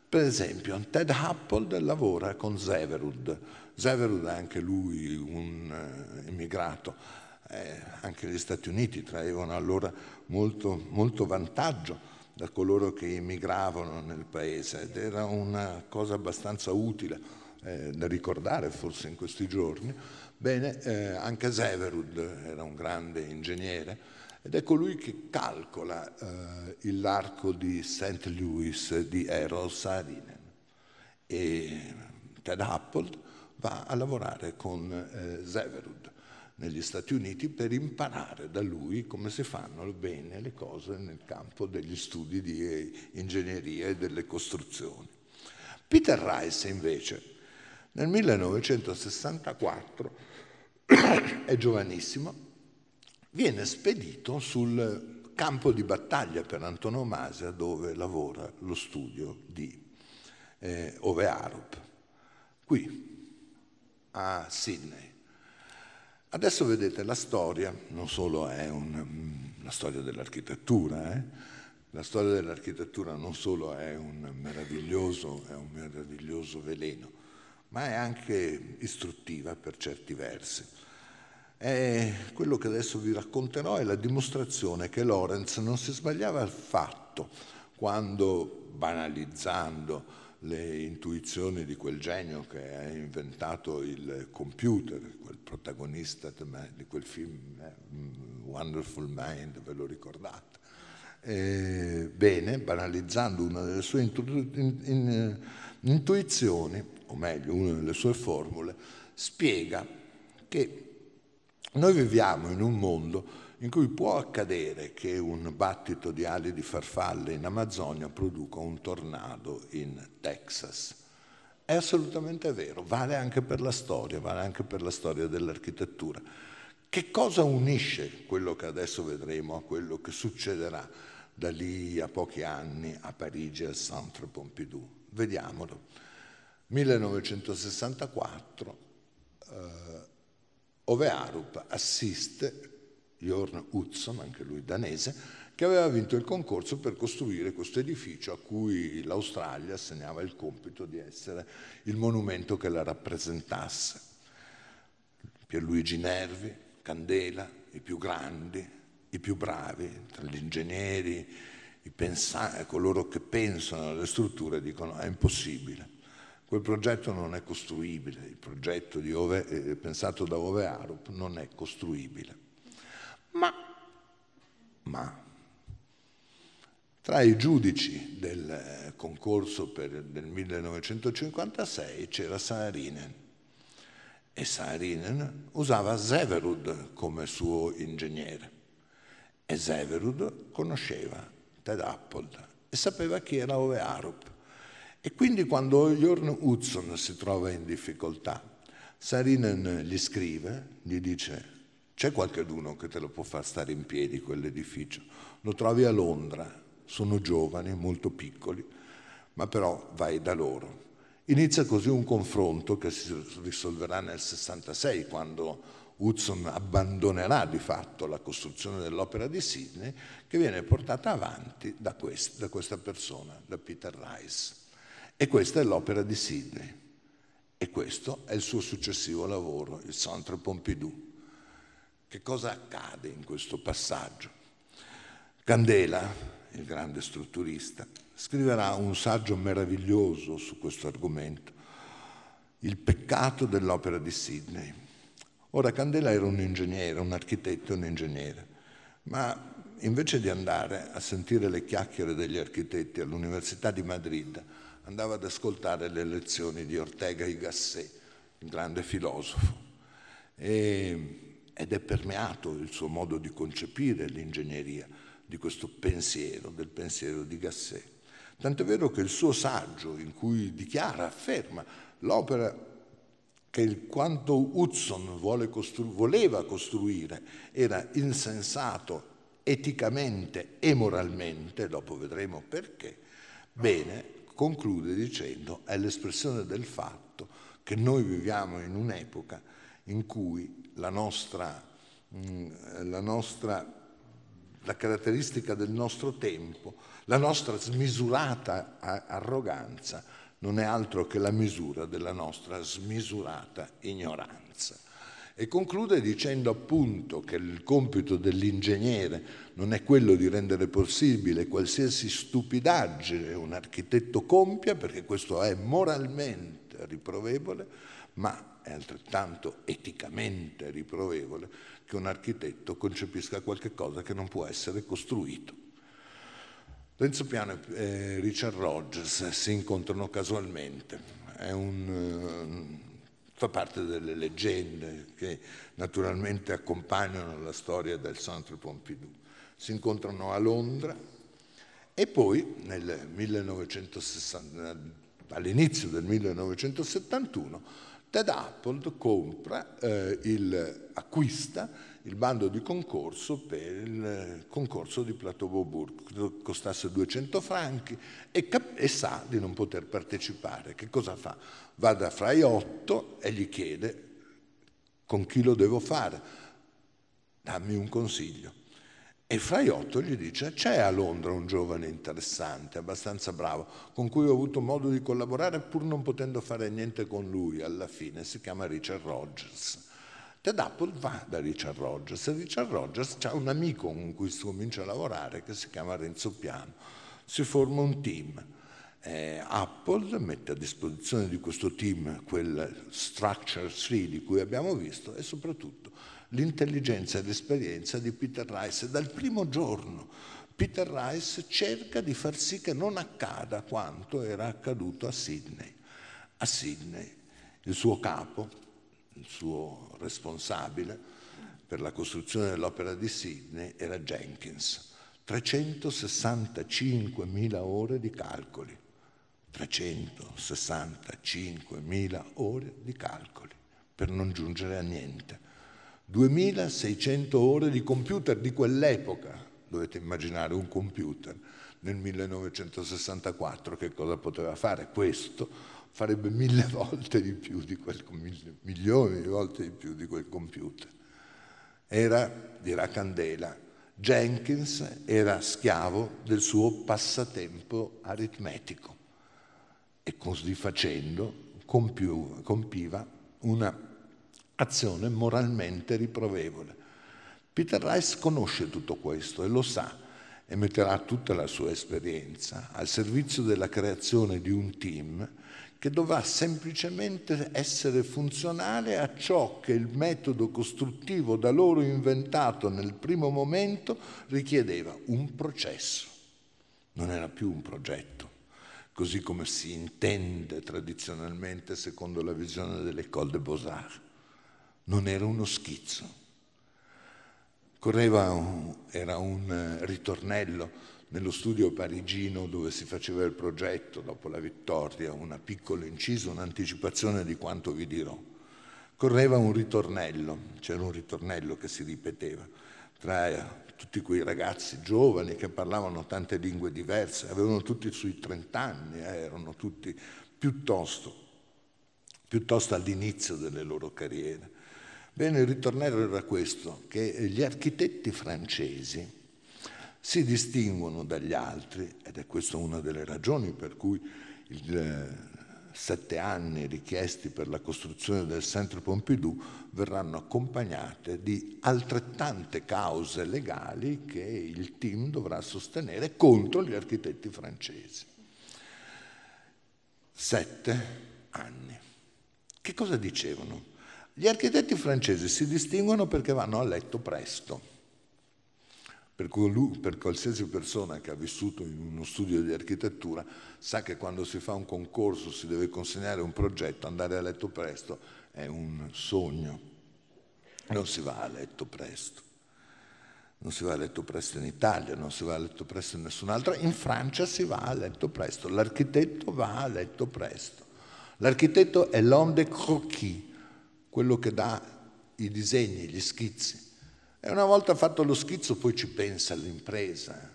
per esempio, Ted Happold lavora con Severud. Severud è anche lui un emigrato. Eh, eh, anche gli Stati Uniti traevano allora molto, molto vantaggio da coloro che emigravano nel paese ed era una cosa abbastanza utile eh, da ricordare forse in questi giorni. Bene, eh, anche Severud era un grande ingegnere ed è colui che calcola eh, l'arco di St. Louis di Errol Saarinen. E Ted Appold va a lavorare con eh, Zeverud negli Stati Uniti per imparare da lui come si fanno bene le cose nel campo degli studi di eh, ingegneria e delle costruzioni. Peter Rice invece nel 1964 [coughs] è giovanissimo, viene spedito sul campo di battaglia per antonomasia dove lavora lo studio di eh, Ove Arup, qui a Sydney. Adesso vedete la storia, non solo è un, mm, la storia dell'architettura, eh? la storia dell'architettura non solo è un meraviglioso, è un meraviglioso veleno, ma è anche istruttiva per certi versi. E eh, quello che adesso vi racconterò è la dimostrazione che Lorenz non si sbagliava affatto quando, banalizzando le intuizioni di quel genio che ha inventato il computer, quel protagonista di quel film eh, Wonderful Mind, ve lo ricordate? Eh, bene, banalizzando una delle sue intu- in, in, eh, intuizioni, o meglio una delle sue formule, spiega che noi viviamo in un mondo in cui può accadere che un battito di ali di farfalle in Amazzonia produca un tornado in Texas. È assolutamente vero, vale anche per la storia, vale anche per la storia dell'architettura. Che cosa unisce quello che adesso vedremo a quello che succederà da lì a pochi anni a Parigi al Centre Pompidou? Vediamolo. 1964, eh, ove Arup assiste Jorn Hudson, anche lui danese, che aveva vinto il concorso per costruire questo edificio a cui l'Australia assegnava il compito di essere il monumento che la rappresentasse. Pierluigi Nervi, Candela, i più grandi, i più bravi, tra gli ingegneri, i pensa- coloro che pensano alle strutture dicono è impossibile Quel progetto non è costruibile, il progetto Ove, eh, eh, pensato da Ove Arup non è costruibile. Ma, ma tra i giudici del eh, concorso per, del 1956 c'era Saarinen e Saarinen usava Severud come suo ingegnere e Severud conosceva Ted Appold e sapeva chi era Ove Arup e quindi quando Jorn Hudson si trova in difficoltà, Sarinen gli scrive, gli dice c'è qualcuno che te lo può far stare in piedi quell'edificio, lo trovi a Londra, sono giovani, molto piccoli, ma però vai da loro. Inizia così un confronto che si risolverà nel 66 quando Hudson abbandonerà di fatto la costruzione dell'opera di Sydney che viene portata avanti da, da questa persona, da Peter Rice. E questa è l'opera di Sidney. E questo è il suo successivo lavoro, il Centre Pompidou. Che cosa accade in questo passaggio? Candela, il grande strutturista, scriverà un saggio meraviglioso su questo argomento, Il peccato dell'opera di Sidney. Ora Candela era un ingegnere, un architetto e un ingegnere, ma invece di andare a sentire le chiacchiere degli architetti all'Università di Madrid, andava ad ascoltare le lezioni di Ortega y Gasset, il grande filosofo. E, ed è permeato il suo modo di concepire l'ingegneria, di questo pensiero, del pensiero di Gasset. Tant'è vero che il suo saggio, in cui dichiara, afferma l'opera che il quanto Hudson costru- voleva costruire era insensato eticamente e moralmente, dopo vedremo perché, bene, conclude dicendo è l'espressione del fatto che noi viviamo in un'epoca in cui la nostra, mm, la nostra la caratteristica del nostro tempo, la nostra smisurata arroganza non è altro che la misura della nostra smisurata ignoranza. E conclude dicendo appunto che il compito dell'ingegnere non è quello di rendere possibile qualsiasi stupidaggine un architetto compia, perché questo è moralmente riprovevole, ma è altrettanto eticamente riprovevole che un architetto concepisca qualcosa che non può essere costruito. Renzo Piano e eh, Richard Rogers si incontrano casualmente. È un eh, fa parte delle leggende che naturalmente accompagnano la storia del Centre Pompidou. Si incontrano a Londra e poi nel 1960, all'inizio del 1971 Ted Apple compra, eh, il, acquista il bando di concorso per il concorso di Plateau Beaubourg, costasse 200 franchi e, e, sa di non poter partecipare. Che cosa fa? va da Fraiotto e gli chiede con chi lo devo fare, dammi un consiglio. E Fraiotto gli dice c'è a Londra un giovane interessante, abbastanza bravo, con cui ho avuto modo di collaborare pur non potendo fare niente con lui alla fine, si chiama Richard Rogers. Ted Apple va da Richard Rogers e Richard Rogers ha un amico con cui si comincia a lavorare che si chiama Renzo Piano. Si forma un team eh, Apple mette a disposizione di questo team quel structure 3 di cui abbiamo visto e soprattutto l'intelligenza e l'esperienza di Peter Rice dal primo giorno. Peter Rice cerca di far sì che non accada quanto era accaduto a Sydney. A Sydney il suo capo, il suo responsabile per la costruzione dell'opera di Sydney era Jenkins. 365.000 ore di calcoli, 365.000 ore di calcoli per non giungere a niente. 2.600 ore di computer di quell'epoca, dovete immaginare un computer nel 1964 che cosa poteva fare questo farebbe mille [laughs] volte di più di quel, milioni di volte di più di quel computer era dirà Candela Jenkins era schiavo del suo passatempo aritmetico e così facendo compiu, compiva un'azione moralmente riprovevole. Peter Rice conosce tutto questo e lo sa e metterà tutta la sua esperienza al servizio della creazione di un team che dovrà semplicemente essere funzionale a ciò che il metodo costruttivo da loro inventato nel primo momento richiedeva, un processo. Non era più un progetto, così come si intende tradizionalmente secondo la visione dell'École de Beaux-Arts. Non era uno schizzo. Correva un, era un eh, ritornello nello studio parigino dove si faceva il progetto dopo la vittoria, una piccola inciso, un'anticipazione di quanto vi dirò. Correva un ritornello, c'era un ritornello che si ripeteva tra tutti quei ragazzi giovani che parlavano tante lingue diverse, avevano tutti sui 30 anni, eh, erano tutti piuttosto, piuttosto all'inizio delle loro carriere. Bene, il ritornello era questo, che gli architetti francesi si distinguono dagli altri, ed è questa una delle ragioni per cui i eh, sette anni richiesti per la costruzione del Centro Pompidou verranno accompagnate di altrettante cause legali che il team dovrà sostenere contro gli architetti francesi. Sette anni. Che cosa dicevano? Gli architetti francesi si distinguono perché vanno a letto presto. Per, cui, per qualsiasi persona che ha vissuto in uno studio di architettura sa che quando si fa un concorso si deve consegnare un progetto, andare a letto presto è un sogno. Non si va a letto presto. Non si va a letto presto in Italia, non si va a letto presto in nessun'altra. In Francia si va a letto presto. L'architetto va a letto presto. L'architetto è l'homme de croquis, quello che dà i disegni, gli schizzi. E una volta fatto lo schizzo poi ci pensa l'impresa,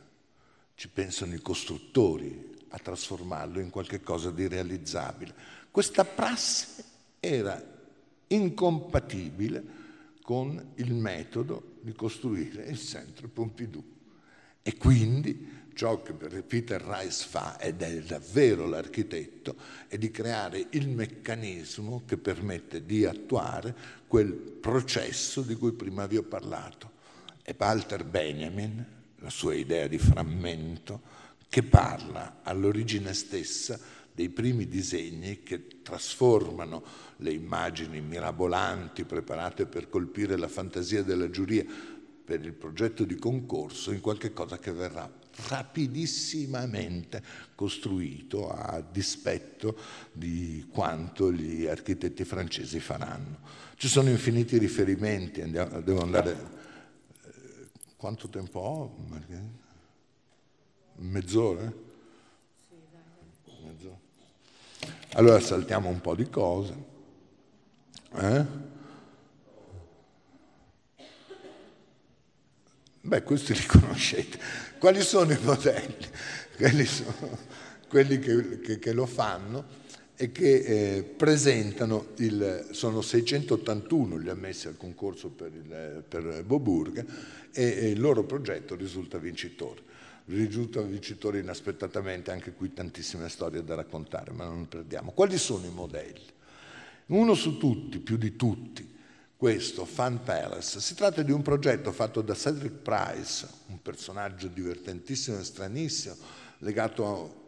ci pensano i costruttori a trasformarlo in qualche cosa di realizzabile. Questa prassi era incompatibile con il metodo di costruire il centro Pompidou. E quindi ciò che Peter Rice fa, ed è davvero l'architetto, è di creare il meccanismo che permette di attuare quel processo di cui prima vi ho parlato. È Walter Benjamin, la sua idea di frammento, che parla all'origine stessa dei primi disegni che trasformano le immagini mirabolanti preparate per colpire la fantasia della giuria per il progetto di concorso in qualche cosa che verrà rapidissimamente costruito a dispetto di quanto gli architetti francesi faranno. Ci sono infiniti riferimenti, andiamo, devo andare... Eh, quanto tempo ho? Mezz'ora? Mezz'ora. Allora saltiamo un po' di cose. Eh? Beh, questi li [laughs] conoscete. Quali sono i modelli? Quelli sono quelli che, che, che lo fanno e che eh, presentano, il, sono 681 gli ammessi al concorso per, il, per Boburg e, e, il loro progetto risulta vincitore. Risulta vincitore inaspettatamente, anche qui tantissime storie da raccontare, ma non perdiamo. Quali sono i modelli? Uno su tutti, più di tutti, questo Fun Palace. Si tratta di un progetto fatto da Cedric Price, un personaggio divertentissimo e stranissimo, legato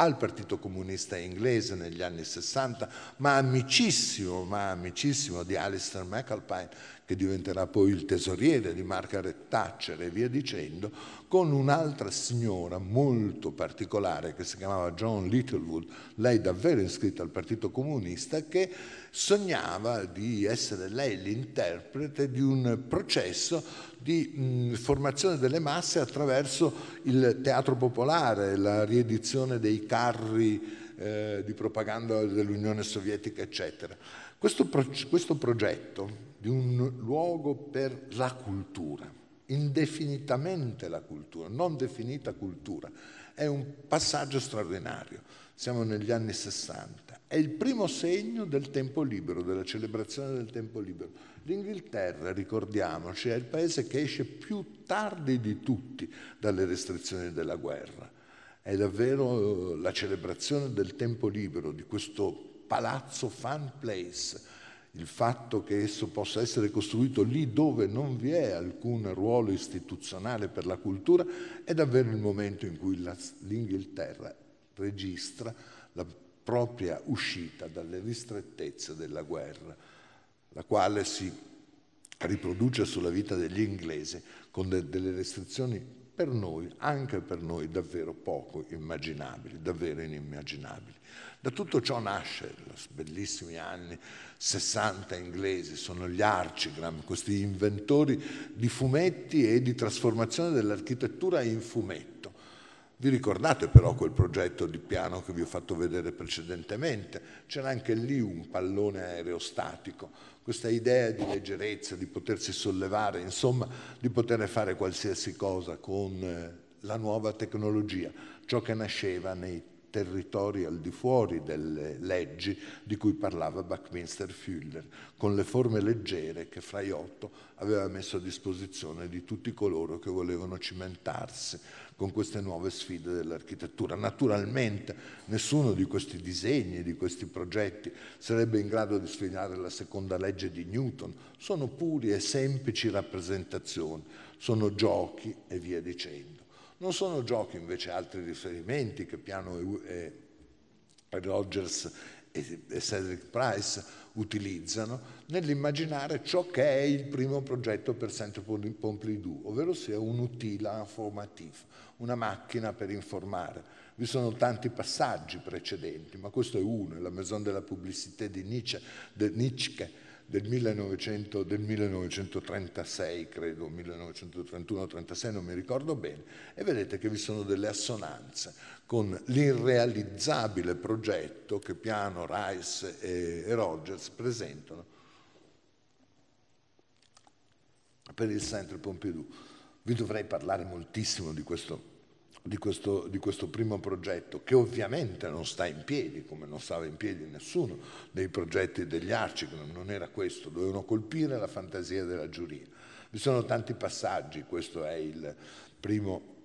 al Partito Comunista Inglese negli anni 60, ma amicissimo, ma amicissimo di Alistair McAlpine, che diventerà poi il tesoriere di Margaret Thatcher e via dicendo, con un'altra signora molto particolare che si chiamava John Littlewood, lei davvero iscritta al Partito Comunista, che sognava di essere lei l'interprete di un processo di formazione delle masse attraverso il teatro popolare, la riedizione dei carri eh, di propaganda dell'Unione Sovietica, eccetera. Questo, pro- questo progetto di un luogo per la cultura indefinitamente la cultura, non definita cultura. È un passaggio straordinario. Siamo negli anni 60. È il primo segno del tempo libero, della celebrazione del tempo libero. L'Inghilterra, ricordiamoci, è il paese che esce più tardi di tutti dalle restrizioni della guerra. È davvero eh, la celebrazione del tempo libero, di questo palazzo fan place il fatto che esso possa essere costruito lì dove non vi è alcun ruolo istituzionale per la cultura, è davvero il momento in cui la, l'Inghilterra registra la propria uscita dalle ristrettezze della guerra, la quale si riproduce sulla vita degli inglesi con de- delle restrizioni per noi, anche per noi, davvero poco immaginabili, davvero inimmaginabili. Da tutto ciò nasce, bellissimi anni 60 inglesi, sono gli Archigram, questi inventori di fumetti e di trasformazione dell'architettura in fumetto. Vi ricordate però quel progetto di piano che vi ho fatto vedere precedentemente? C'era anche lì un pallone aerostatico, questa idea di leggerezza, di potersi sollevare, insomma di poter fare qualsiasi cosa con eh, la nuova tecnologia, ciò che nasceva nei territori al di fuori delle leggi di cui parlava Buckminster Fuller, con le forme leggere che Fraiotto aveva messo a disposizione di tutti coloro che volevano cimentarsi con queste nuove sfide dell'architettura. Naturalmente nessuno di questi disegni, di questi progetti sarebbe in grado di sfidare la seconda legge di Newton, sono puri e semplici rappresentazioni, sono giochi e via dicendo. Non sono giochi invece altri riferimenti che Piano e, e Rogers e, e Cedric Price utilizzano nell'immaginare ciò che è il primo progetto per Centre Pompidou, ovvero sia utile informativa, una macchina per informare. Vi sono tanti passaggi precedenti, ma questo è uno, è la Maison della pubblicità di Nietzsche, de Nietzsche del, 1900, del 1936, credo, 1931-36, non mi ricordo bene, e vedete che vi sono delle assonanze con l'irrealizzabile progetto che Piano, Rice e, Rogers presentano per il Centre Pompidou. Vi dovrei parlare moltissimo di questo di questo, di questo, primo progetto, che ovviamente non sta in piedi, come non stava in piedi nessuno dei progetti degli Arci, non era questo, dovevano colpire la fantasia della giuria. Vi sono tanti passaggi, questo è il primo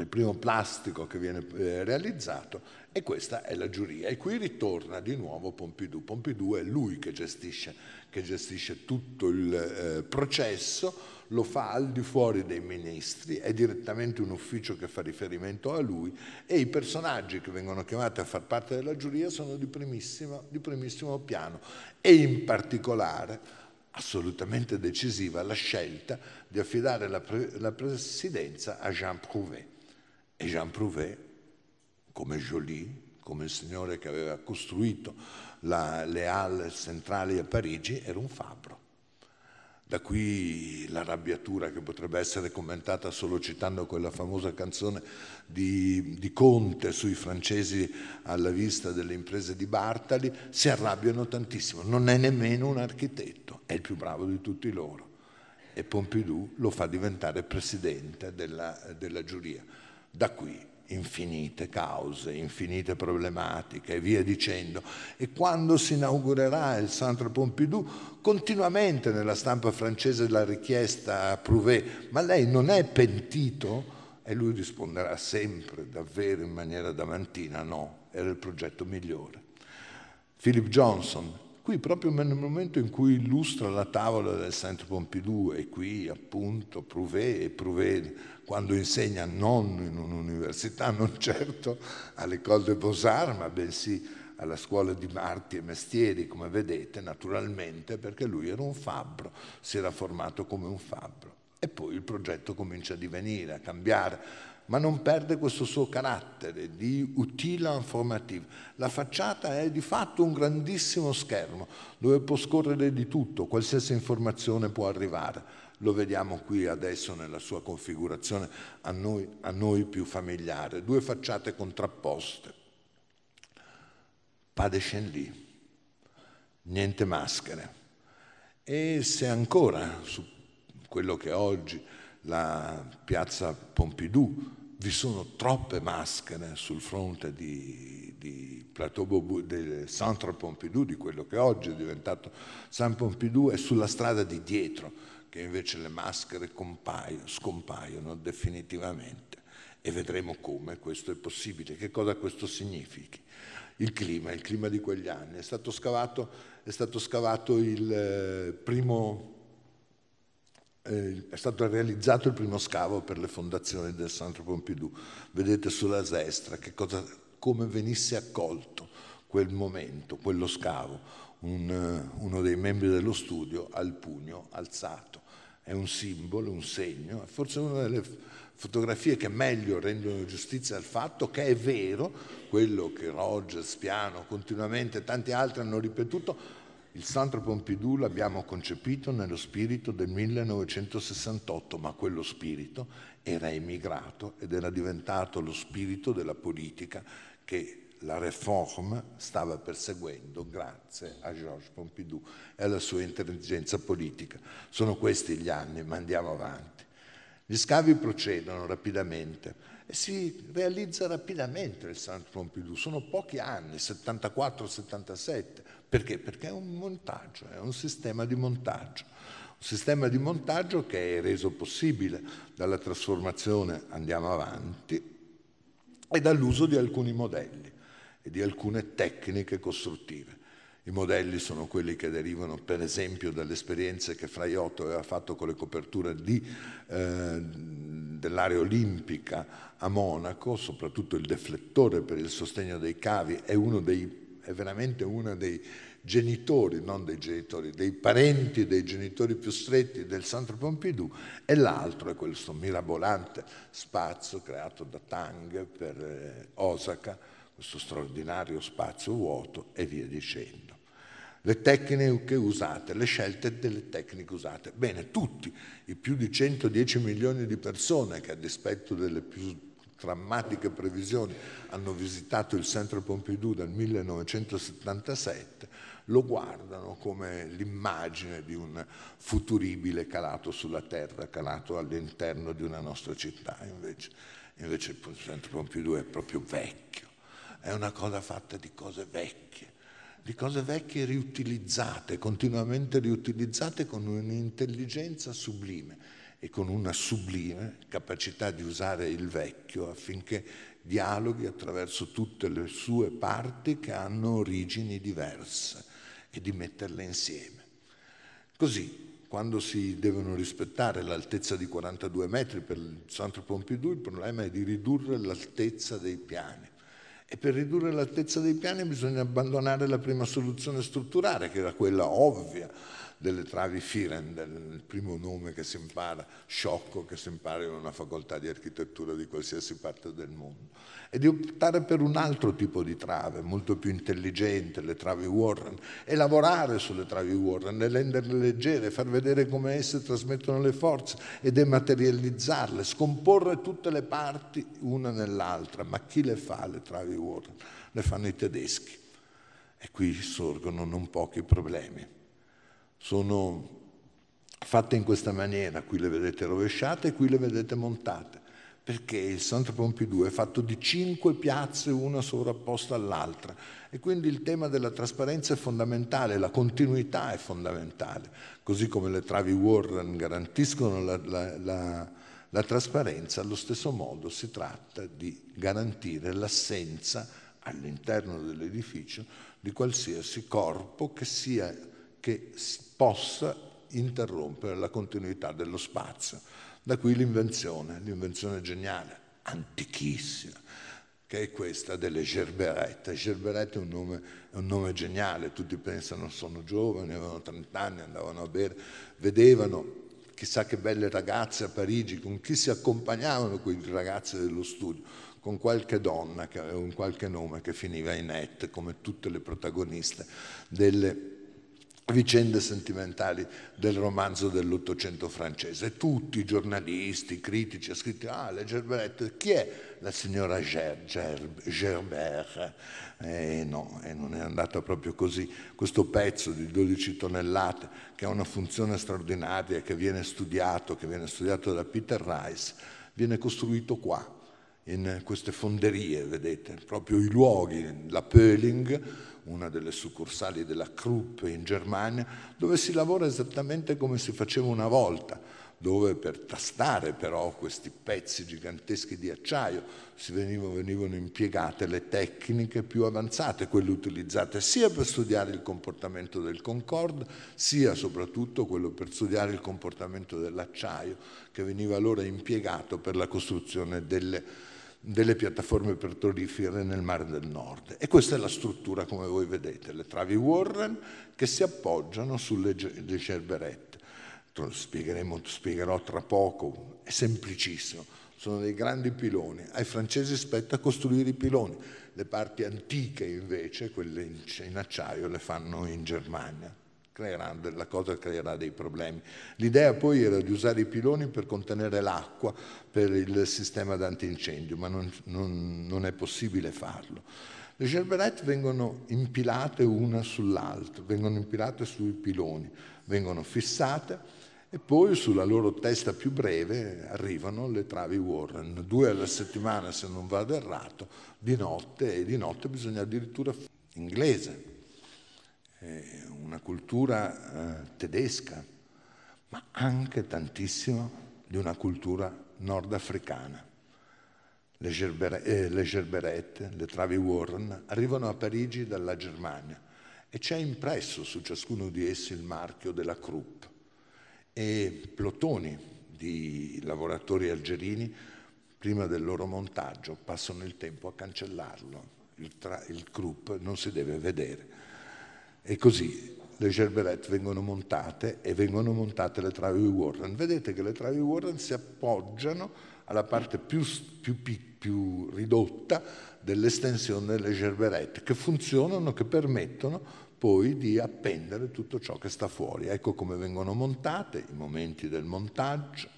il primo plastico che viene eh, realizzato e questa è la giuria. E qui ritorna di nuovo Pompidou. Pompidou è lui che gestisce, che gestisce tutto il eh, processo, lo fa al di fuori dei ministri, è direttamente un ufficio che fa riferimento a lui e i personaggi che vengono chiamati a far parte della giuria sono di primissimo, di primissimo piano e in particolare assolutamente decisiva la scelta di affidare la, pre- la presidenza a Jean Prouvé e Jean Prouvé, come Joly, come il signore che aveva costruito la, le halle centrali a Parigi, era un fabbro. Da qui l'arrabbiatura che potrebbe essere commentata solo citando quella famosa canzone di, di, Conte sui francesi alla vista delle imprese di Bartali, si arrabbiano tantissimo. Non è nemmeno un architetto, è il più bravo di tutti loro. E Pompidou lo fa diventare presidente della, della giuria. Da qui infinite cause, infinite problematiche e via dicendo. E quando si inaugurerà il Centre Pompidou, continuamente nella stampa francese la richiesta a Prouvé, ma lei non è pentito? E lui risponderà sempre, davvero in maniera davantina, no, era il progetto migliore. Philip Johnson, Qui proprio nel momento in cui illustra la tavola del Centro Pompidou e qui appunto Prouvé e Prouvé quando insegna non in un'università, [laughs] non certo alle de Beaux-Arts, ma bensì alla scuola di arti e mestieri, come vedete, naturalmente, perché lui era un fabbro, si era formato come un fabbro. E poi il progetto comincia a divenire, a cambiare, ma non perde questo suo carattere di utile informativo. La facciata è di fatto un grandissimo schermo dove può scorrere di tutto, qualsiasi informazione può arrivare. Lo vediamo qui adesso nella sua configurazione a noi, a noi più familiare, due facciate contrapposte. Pas de niente maschere. E se ancora su quello che oggi la piazza Pompidou vi sono troppe maschere sul fronte di, di Bobu, del Centre Pompidou, di quello che oggi è diventato Saint Pompidou, e sulla strada di dietro, che invece le maschere compaiono, scompaiono definitivamente. E vedremo come questo è possibile, che cosa questo significhi. Il clima, il clima di quegli anni. È stato scavato, è stato scavato il eh, primo eh, è stato realizzato il primo scavo per le fondazioni del Centre Pompidou. Vedete sulla destra cosa, come venisse accolto quel momento, quello scavo. Un, eh, uno dei membri dello studio ha il pugno alzato. È un simbolo, un segno, forse una delle fotografie che meglio rendono giustizia al fatto che è vero quello che Rogers, Piano, continuamente tanti altri hanno ripetuto, il Centre Pompidou l'abbiamo concepito nello spirito del 1968, ma quello spirito era emigrato ed era diventato lo spirito della politica che la Réforme stava perseguendo grazie a Georges Pompidou e alla sua intelligenza politica. Sono questi gli anni, ma andiamo avanti. Gli scavi procedono rapidamente e si realizza rapidamente il Centre Pompidou, sono pochi anni, 74-77, perché? Perché è un montaggio, è un sistema di montaggio un sistema di montaggio che è reso possibile dalla trasformazione andiamo avanti e dall'uso di alcuni modelli e di alcune tecniche costruttive. I modelli sono quelli che derivano per esempio dalle esperienze che Fraiotto aveva fatto con le coperture eh, dell'area olimpica a Monaco, soprattutto il deflettore per il sostegno dei cavi è, uno dei, è veramente uno dei genitori, non dei genitori, dei parenti dei genitori più stretti del Centre Pompidou e l'altro è questo mirabolante spazio creato da Tang per eh, Osaka, questo straordinario spazio vuoto e via dicendo le tecniche usate, le scelte delle tecniche usate. Bene, tutti i più di 110 milioni di persone che a dispetto delle più drammatiche previsioni hanno visitato il Centro Pompidou dal 1977, lo guardano come l'immagine di un futuribile calato sulla terra, calato all'interno di una nostra città. Invece, invece il Centro Pompidou è proprio vecchio, è una cosa fatta di cose vecchie di cose vecchie riutilizzate, continuamente riutilizzate con un'intelligenza sublime e con una sublime capacità di usare il vecchio affinché dialoghi attraverso tutte le sue parti che hanno origini diverse e di metterle insieme. Così, quando si devono rispettare l'altezza di 42 metri per il Centro Pompidou, il problema è di ridurre l'altezza dei piani e per ridurre l'altezza dei piani bisogna abbandonare la prima soluzione strutturale, che era quella ovvia delle travi Firendel, il primo nome che si impara, sciocco che si impara in una facoltà di architettura di qualsiasi parte del mondo e di optare per un altro tipo di trave, molto più intelligente, le travi Warren, e lavorare sulle travi Warren, e renderle leggere, far vedere come esse trasmettono le forze e dematerializzarle, scomporre tutte le parti una nell'altra. Ma chi le fa le travi Warren? Le fanno i tedeschi. E qui sorgono non pochi problemi. Sono fatte in questa maniera, qui le vedete rovesciate e qui le vedete montate perché il Centre Pompidou è fatto di cinque piazze, una sovrapposta all'altra. E quindi il tema della trasparenza è fondamentale, la continuità è fondamentale, così come le travi Warren garantiscono la, la, la, la trasparenza, allo stesso modo si tratta di garantire l'assenza all'interno dell'edificio di qualsiasi corpo che, sia, che possa interrompere la continuità dello spazio. Da qui l'invenzione, l'invenzione geniale, antichissima, che è questa delle gerberette. Gerberette è un nome, è un nome geniale, tutti pensano sono giovani, avevano 30 anni, andavano a bere, vedevano chissà che belle ragazze a Parigi, con chi si accompagnavano quei ragazzi dello studio, con qualche donna che aveva un qualche nome che finiva in net, come tutte le protagoniste delle vicende sentimentali del romanzo dell'Ottocento francese. Tutti i giornalisti, i critici, ha scritto, ah, le Gerberette, chi è la signora Ger, Ger, Gerbert? E eh, no, eh, non è andata proprio così. Questo pezzo di 12 tonnellate, che ha una funzione straordinaria, che viene studiato, che viene studiato da Peter Rice, viene costruito qua, in queste fonderie, vedete, proprio i luoghi, la Pöling, una delle succursali della Krupp in Germania, dove si lavora esattamente come si faceva una volta, dove per tastare però questi pezzi giganteschi di acciaio venivano, venivano impiegate le tecniche più avanzate, quelle utilizzate sia per studiare il comportamento del Concorde, sia soprattutto quello per studiare il comportamento dell'acciaio, che veniva allora impiegato per la costruzione delle delle piattaforme petrolifere nel Mare del Nord. E questa è la struttura, come voi vedete, le travi Warren che si appoggiano sulle gerberette. spiegherò tra poco, è semplicissimo, sono dei grandi piloni. Ai francesi spetta costruire i piloni, le parti antiche invece, quelle in acciaio, le fanno in Germania creeranno, la cosa creerà dei problemi. L'idea poi era di usare i piloni per contenere l'acqua per il sistema d'antincendio, ma non, non, non è possibile farlo. Le gerberette vengono impilate una sull'altra, vengono impilate sui piloni, vengono fissate e poi sulla loro testa più breve arrivano le travi Warren, due alla settimana se non vado errato, di notte e di notte bisogna addirittura inglese, eh, una cultura eh, tedesca, ma anche tantissimo di una cultura nordafricana. Le, gerber- eh, le gerberette, le travi Warren, arrivano a Parigi dalla Germania e c'è impresso su ciascuno di essi il marchio della Krupp. E plotoni di lavoratori algerini, prima del loro montaggio, passano il tempo a cancellarlo. Il, tra- il Krupp non si deve vedere. E così le Gerberette vengono montate e vengono montate le travi Warren. Vedete che le travi Warren si appoggiano alla parte più, più, più ridotta dell'estensione delle Gerberette, che funzionano, che permettono poi di appendere tutto ciò che sta fuori. Ecco come vengono montate, i momenti del montaggio,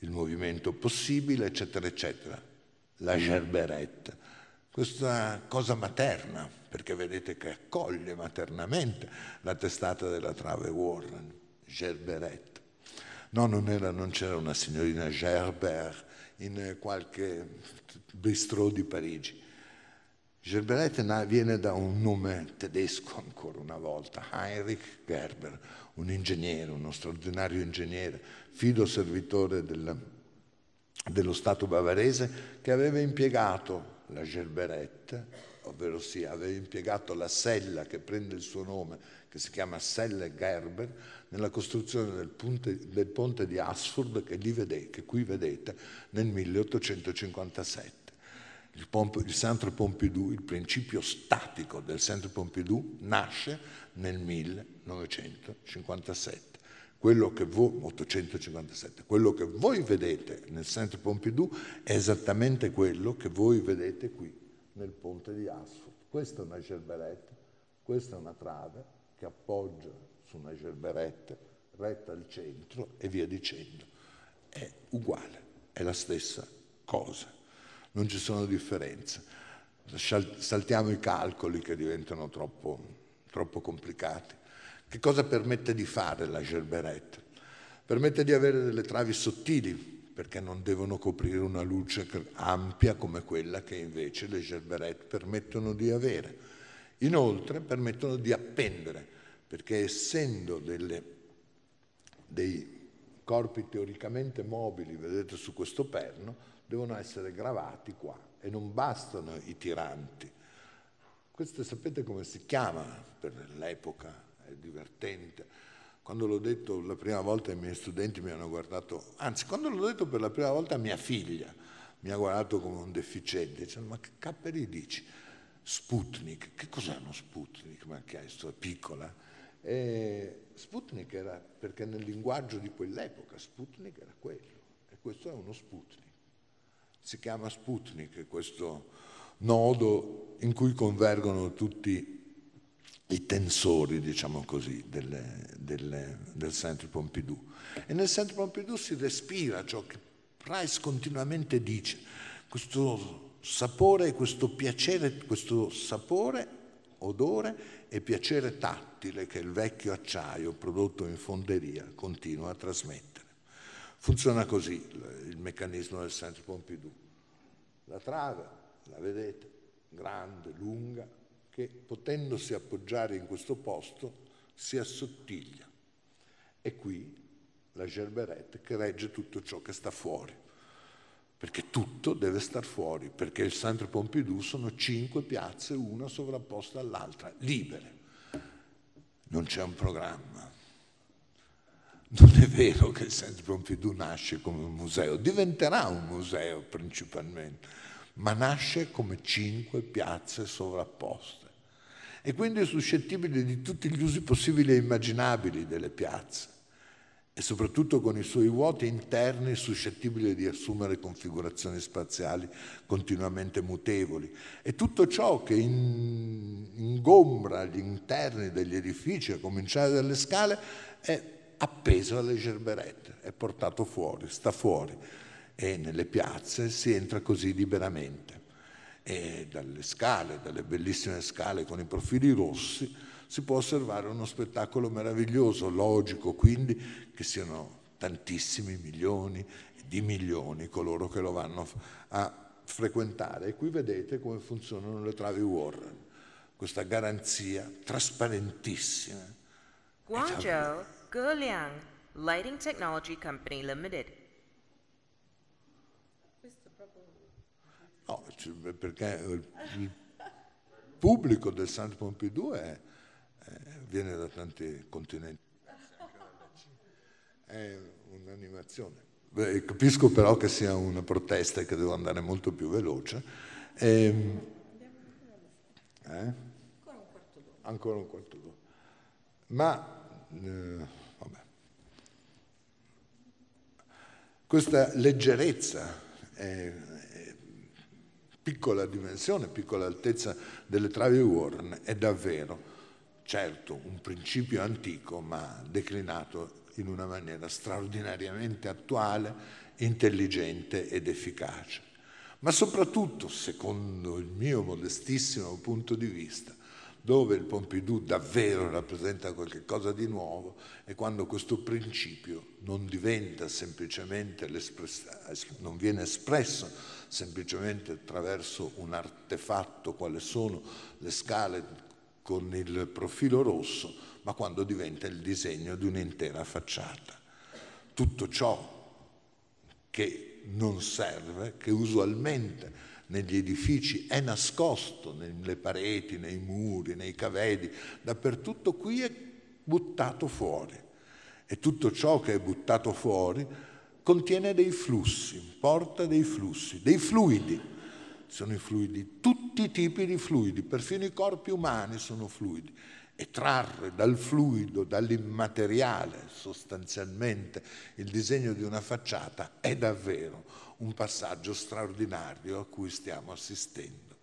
il movimento possibile, eccetera, eccetera. La gerberette, questa cosa materna perché vedete che accoglie maternamente la testata della Trave Warren, Gerberet. No, non, era, non c'era una signorina Gerber in eh, qualche bistrò di Parigi. Gerberet viene da un nome tedesco ancora una volta, Heinrich Gerber, un ingegnere, uno straordinario ingegnere, fido servitore del, dello Stato bavarese che aveva impiegato la Gerberet ovvero sia, aveva impiegato la sella che prende il suo nome, che si chiama Selle Gerber, nella costruzione del, punte, del ponte di Asford che, vede, che, qui vedete nel 1857. Il, Pomp, il Centre Pompidou, il principio statico del Centro Pompidou, nasce nel 1957. Quello che, voi, 857, quello che voi vedete nel Centro Pompidou è esattamente quello che voi vedete qui nel ponte di Assur. Questa è una cerberetta, questa è una trave che appoggia su una cerberetta retta al centro e via dicendo. È uguale, è la stessa cosa, non ci sono differenze. Saltiamo i calcoli che diventano troppo, troppo complicati. Che cosa permette di fare la cerberetta? Permette di avere delle travi sottili, perché non devono coprire una luce ampia come quella che invece le gerberette permettono di avere. Inoltre permettono di appendere, perché essendo delle, dei corpi teoricamente mobili, vedete su questo perno, devono essere gravati qua e non bastano i tiranti. Questo sapete come si chiama per l'epoca, è divertente quando l'ho detto la prima volta i miei studenti mi hanno guardato, anzi quando l'ho detto per la prima volta mia figlia mi ha guardato come un deficiente, dicendo ma che capperi dici? Sputnik, che cos'è uno Sputnik? Mi ha chiesto, è piccola? E Sputnik era, perché nel linguaggio di quell'epoca Sputnik era quello, e questo è uno Sputnik. Si chiama Sputnik questo nodo in cui convergono tutti i tensori, diciamo così, delle, delle, del Centro Pompidou. E nel Centro Pompidou si respira ciò che Price continuamente dice, questo sapore, questo piacere, questo sapore, odore e piacere tattile che il vecchio acciaio prodotto in fonderia continua a trasmettere. Funziona così il meccanismo del Centro Pompidou. La trave, la vedete, grande, lunga, che potendosi appoggiare in questo posto si assottiglia. E qui la gerberette che regge tutto ciò che sta fuori, perché tutto deve star fuori, perché il Centro Pompidou sono cinque piazze, una sovrapposta all'altra, libere. Non c'è un programma. Non è vero che il Centro Pompidou nasce come un museo, diventerà un museo principalmente, ma nasce come cinque piazze sovrapposte e quindi è suscettibile di tutti gli usi possibili e immaginabili delle piazze e soprattutto con i suoi vuoti interni suscettibile di assumere configurazioni spaziali continuamente mutevoli. E tutto ciò che ingombra gli interni degli edifici, a cominciare dalle scale, è appeso alle gerberette, è portato fuori, sta fuori e nelle piazze si entra così liberamente e dalle scale, dalle bellissime scale con i profili rossi, si può osservare uno spettacolo meraviglioso, logico quindi che siano tantissimi milioni di milioni coloro che lo vanno a frequentare. E qui vedete come funzionano le travi Warren, questa garanzia trasparentissima. Guangzhou, Geliang, Lighting Technology Company Limited. No, perché il pubblico del Centre Pompidou è, è, viene da tanti continenti. È un'animazione. Beh, capisco però che sia una protesta e che devo andare molto più veloce. E, ehm, eh? Ancora un quarto d'ora. Ma eh, questa leggerezza è piccola dimensione, piccola altezza delle travi Warren è davvero, certo, un principio antico, ma declinato in una maniera straordinariamente attuale, intelligente ed efficace. Ma soprattutto, secondo il mio modestissimo punto di vista, dove il Pompidou davvero rappresenta qualcosa di nuovo è quando questo principio non diventa semplicemente non viene espresso semplicemente attraverso un artefatto quale sono le scale con il profilo rosso, ma quando diventa il disegno di un'intera facciata. Tutto ciò che non serve, che usualmente negli edifici è nascosto, nelle pareti, nei muri, nei cavedi, dappertutto qui è buttato fuori. E tutto ciò che è buttato fuori contiene dei flussi, porta dei flussi, dei fluidi. Sono i fluidi, tutti i tipi di fluidi, perfino i corpi umani sono fluidi. E trarre dal fluido, dall'immateriale sostanzialmente, il disegno di una facciata è davvero un passaggio straordinario a cui stiamo assistendo.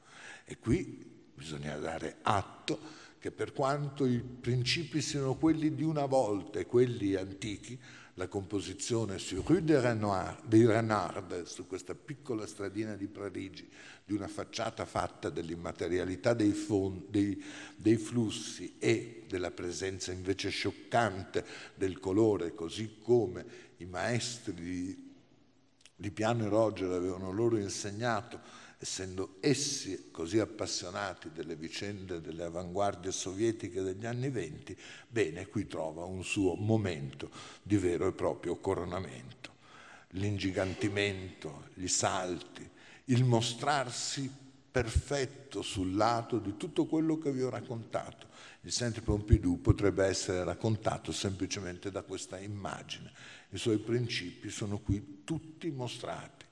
E qui bisogna dare atto che per quanto i principi siano quelli di una volta e quelli antichi, la composizione su Rue de Renard, di Renard, su questa piccola stradina di Parigi, di una facciata fatta dell'immaterialità dei, fond, dei, dei flussi e della presenza invece scioccante del colore, così come i maestri di, di piano e Roger avevano loro insegnato essendo essi così appassionati delle vicende delle avanguardie sovietiche degli anni venti, bene, qui trova un suo momento di vero e proprio coronamento. L'ingigantimento, gli salti, il mostrarsi perfetto sul lato di tutto quello che vi ho raccontato. Il Centre Pompidou potrebbe essere raccontato semplicemente da questa immagine. I suoi principi sono qui tutti mostrati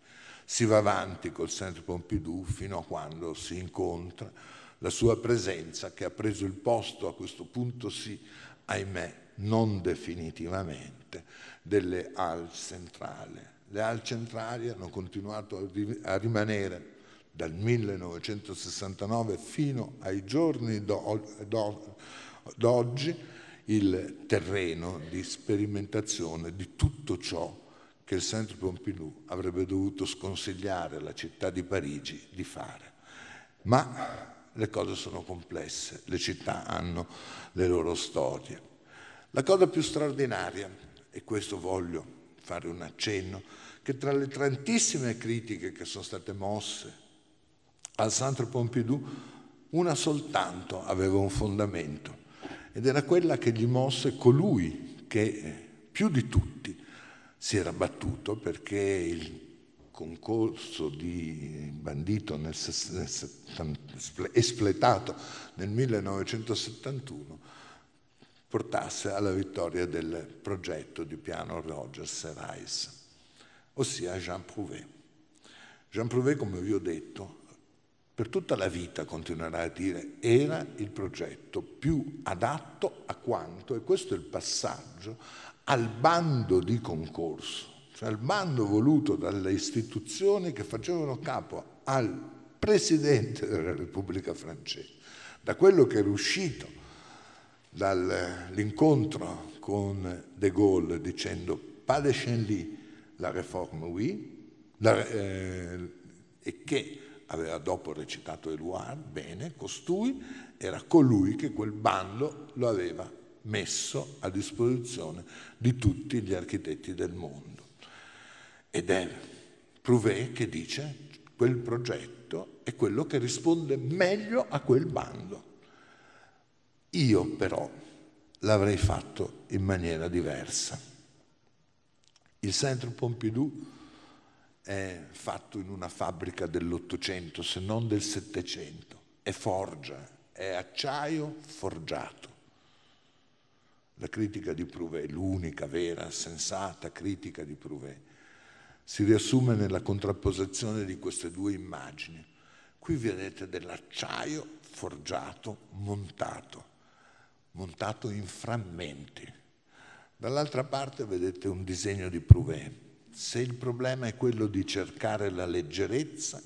si va avanti col Centre Pompidou fino a quando si incontra la sua presenza che ha preso il posto a questo punto sì, ahimè, non definitivamente, delle AL centrali. Le AL centrali hanno continuato a rimanere dal 1969 fino ai giorni d'oggi il terreno di sperimentazione di tutto ciò che il Centre Pompidou avrebbe dovuto sconsigliare alla città di Parigi di fare. Ma le cose sono complesse, le città hanno le loro storie. La cosa più straordinaria, e questo voglio fare un accenno, che tra le tantissime critiche che sono state mosse al Centre Pompidou, una soltanto aveva un fondamento ed era quella che gli mosse colui che eh, più di tutti si era battuto perché il concorso di bandito nel, nel 70, espletato nel 1971 portasse alla vittoria del progetto di piano Rogers e Rice, ossia Jean Prouvé. Jean Prouvé, come vi ho detto, per tutta la vita continuerà a dire era il progetto più adatto a quanto, e questo è il passaggio, al bando di concorso, cioè al bando voluto dalle istituzioni che facevano capo al Presidente della Repubblica francese. Da quello che era uscito dall'incontro con De Gaulle dicendo pas de Chenly, la réforme oui, la, eh, e che aveva dopo recitato Eluard, bene, costui era colui che quel bando lo aveva messo a disposizione di tutti gli architetti del mondo. Ed è Prouvé che dice quel progetto è quello che risponde meglio a quel bando. Io però l'avrei fatto in maniera diversa. Il Centro Pompidou è fatto in una fabbrica dell'Ottocento, se non del Settecento, è forgia, è acciaio forgiato. La critica di Prouvé, l'unica vera, sensata critica di Prouvé, si riassume nella contrapposizione di queste due immagini. Qui vedete dell'acciaio forgiato, montato, montato in frammenti. Dall'altra parte vedete un disegno di Prouvé. Se il problema è quello di cercare la leggerezza,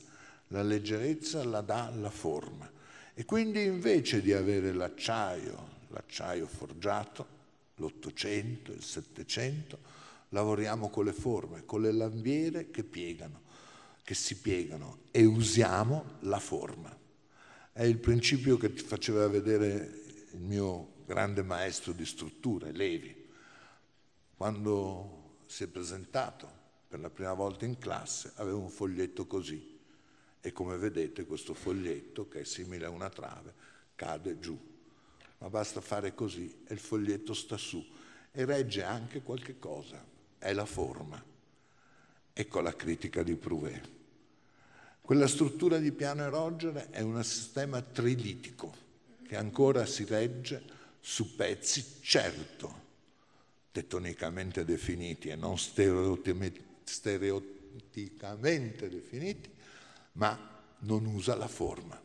la leggerezza la dà la forma. E quindi invece di avere l'acciaio, l'acciaio forgiato, l'Ottocento, il Settecento, lavoriamo con le forme, con le lambiere che piegano, che si piegano e usiamo la forma. È il principio che ti faceva vedere il mio grande maestro di strutture, Levi, quando si è presentato per la prima volta in classe, aveva un foglietto così e come vedete questo foglietto, che è simile a una trave, cade giù ma basta fare così e il foglietto sta su e regge anche qualche cosa, è la forma. Ecco la critica di Prouvé. Quella struttura di piano erogene è un sistema trilitico che ancora si regge su pezzi, certo, tettonicamente definiti e non stereotipicamente definiti, ma non usa la forma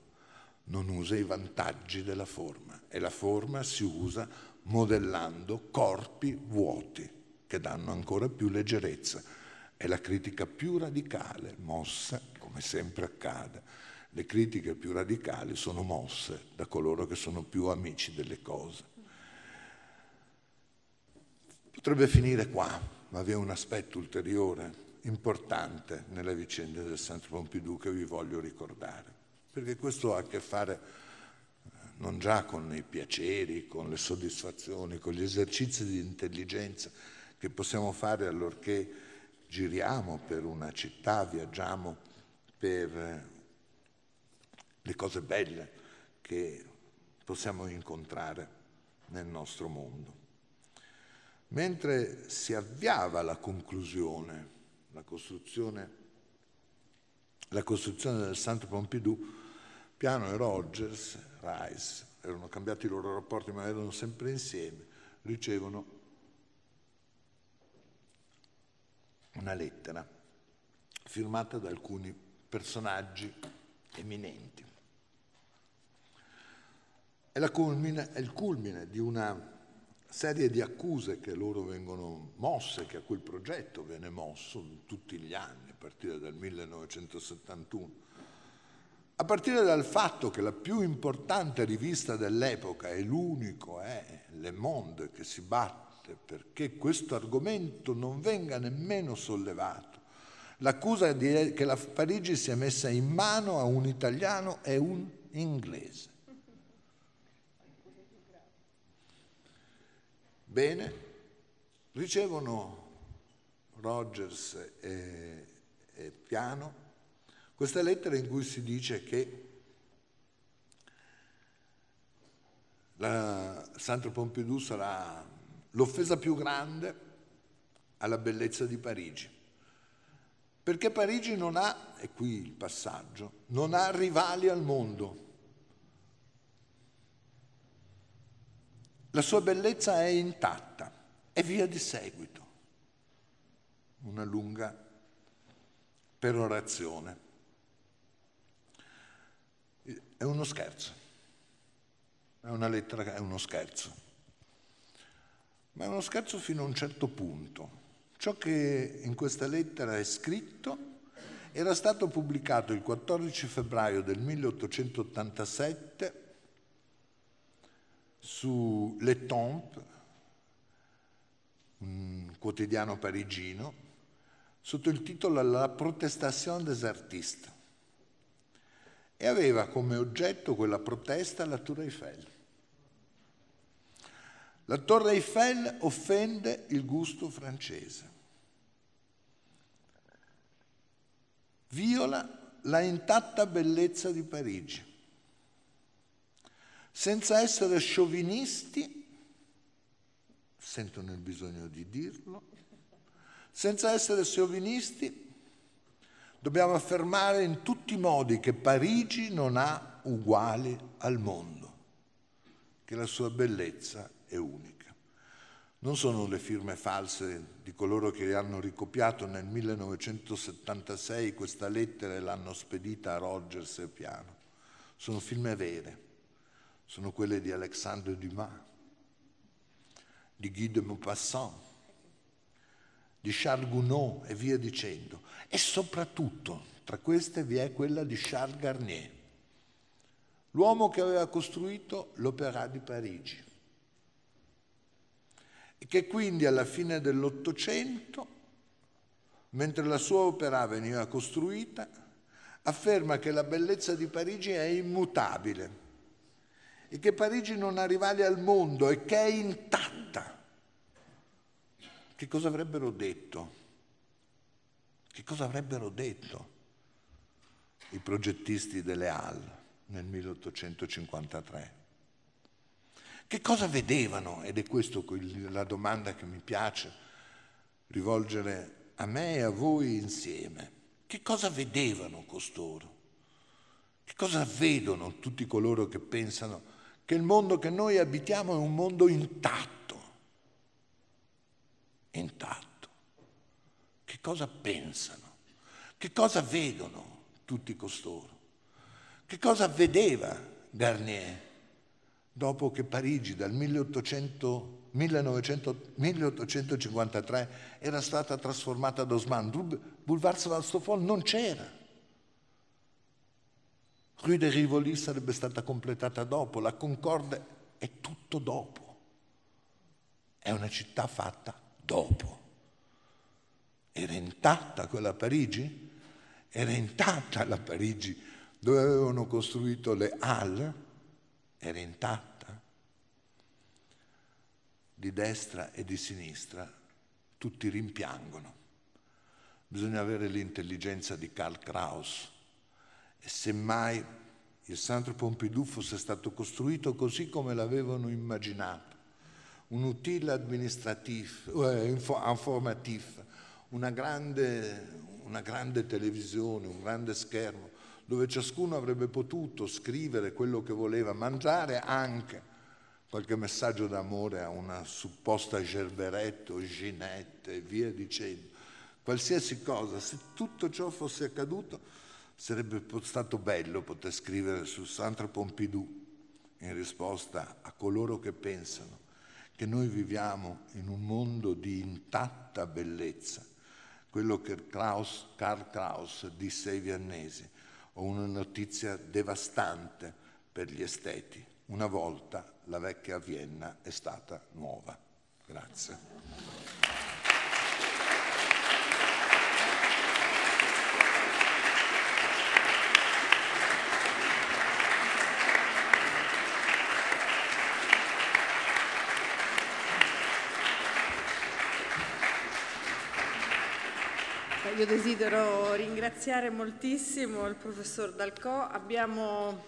non usa i vantaggi della forma e la forma si usa modellando corpi vuoti che danno ancora più leggerezza. È la critica più radicale mossa, come sempre accade. Le critiche più radicali sono mosse da coloro che sono più amici delle cose. Potrebbe finire qua, ma vi è un aspetto ulteriore importante nella vicenda del Centro Pompidou che vi voglio ricordare perché questo ha a che fare eh, non già con i piaceri, con le soddisfazioni, con gli esercizi di intelligenza che possiamo fare allorché giriamo per una città, viaggiamo per eh, le cose belle che possiamo incontrare nel nostro mondo. Mentre si avviava la conclusione, la costruzione, la costruzione del Santo Pompidou, Piano e Rogers, Rice, erano cambiati i loro rapporti ma erano sempre insieme, ricevono una lettera firmata da alcuni personaggi eminenti. È, culmine, è il culmine di una serie di accuse che loro vengono mosse, che a quel progetto viene mosso tutti gli anni, a partire dal 1971 a partire dal fatto che la più importante rivista dell'epoca e l'unico è Le Monde che si batte perché questo argomento non venga nemmeno sollevato. L'accusa è che la Parigi sia messa in mano a un italiano e un inglese. Bene, ricevono Rogers e, e Piano questa lettera in cui si dice che la Centre Pompidou sarà l'offesa più grande alla bellezza di Parigi. Perché Parigi non ha, e qui il passaggio, non ha rivali al mondo. La sua bellezza è intatta e via di seguito. Una lunga perorazione. È uno scherzo, è una lettera che è uno scherzo, ma è uno scherzo fino a un certo punto. Ciò che in questa lettera è scritto era stato pubblicato il 14 febbraio del 1887 su Le Temps, un quotidiano parigino, sotto il titolo La protestation des artistes e aveva come oggetto quella protesta la Tour Eiffel. La Torre Eiffel offende il gusto francese, viola la intatta bellezza di Parigi. Senza essere sciovinisti, sentono il bisogno di dirlo, senza essere sciovinisti, Dobbiamo affermare in tutti i modi che Parigi non ha uguali al mondo, che la sua bellezza è unica. Non sono le firme false di coloro che hanno ricopiato nel 1976 questa lettera e l'hanno spedita a Rogers e Piano. Sono firme vere, sono quelle di Alexandre Dumas, di Guy de Maupassant, di Charles Gounod e via dicendo. E soprattutto tra queste vi è quella di Charles Garnier, l'uomo che aveva costruito l'Opéra di Parigi e che quindi alla fine dell'Ottocento, mentre la sua opera veniva costruita, afferma che la bellezza di Parigi è immutabile e che Parigi non ha rivali al mondo e che è intatta che cosa avrebbero detto? Che cosa avrebbero detto i progettisti delle AL nel 1853? Che cosa vedevano? Ed è questa la domanda che mi piace rivolgere a me e a voi insieme. Che cosa vedevano costoro? Che cosa vedono tutti coloro che pensano che il mondo che noi abitiamo è un mondo intatto? intatto. Che cosa pensano? Che cosa vedono tutti costoro? Che cosa vedeva Garnier dopo che Parigi dal 1800 1900, 1853 era stata trasformata ad Osman. Boulevard Sevastopol non c'era. Rue de Rivoli sarebbe stata completata dopo, la Concorde è tutto dopo. È una città fatta dopo. Era intatta quella Parigi? Era intatta la Parigi dove avevano costruito le Halles? Era intatta. Di destra e di sinistra tutti rimpiangono. Bisogna avere l'intelligenza di Karl Kraus e semmai il Centre Pompidou fosse stato costruito così come l'avevano immaginato un utile administratif, eh, informatif, una grande, una grande televisione, un grande schermo, dove ciascuno avrebbe potuto scrivere quello che voleva, mangiare anche qualche messaggio d'amore a una supposta gerberetto, o Ginette e via dicendo. Qualsiasi cosa, se tutto ciò fosse accaduto, sarebbe stato bello poter scrivere su Centre Pompidou in risposta a coloro che pensano che noi viviamo in un mondo di intatta bellezza, quello che Klaus, Karl Kraus disse ai viennesi, ho una notizia devastante per gli esteti. Una volta la vecchia Vienna è stata nuova. Grazie. io desidero ringraziare moltissimo il professor Dalcò. Abbiamo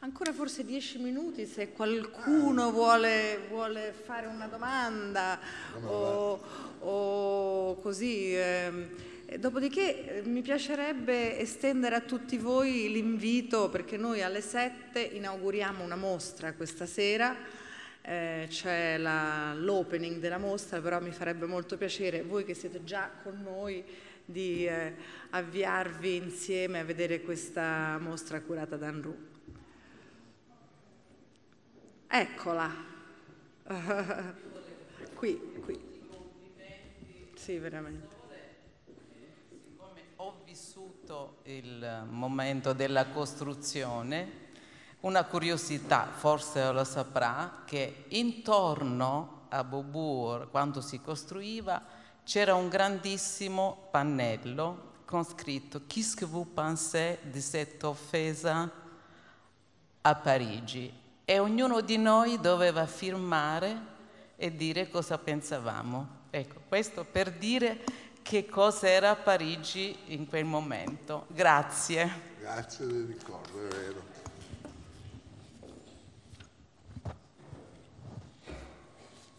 ancora forse dieci minuti se qualcuno vuole, vuole fare una domanda o, o così. Ehm, dopodiché eh, mi piacerebbe estendere a tutti voi l'invito perché noi alle 7 inauguriamo una mostra questa sera. Eh, c'è l'opening della mostra, però mi farebbe molto piacere, voi che siete già con noi, di eh, avviarvi insieme a vedere questa mostra curata da Anru. Eccola, [laughs] qui, qui. Sì, veramente ho vissuto il momento della costruzione, una curiosità, forse lo saprà, che intorno a Bobur, quando si costruiva, c'era un grandissimo pannello con scritto Qu'est-ce que vous pensez de cette offesa a Parigi? E ognuno di noi doveva firmare e dire cosa pensavamo. Ecco, questo per dire che cosa era Parigi in quel momento. Grazie. Grazie del ricordo, è vero.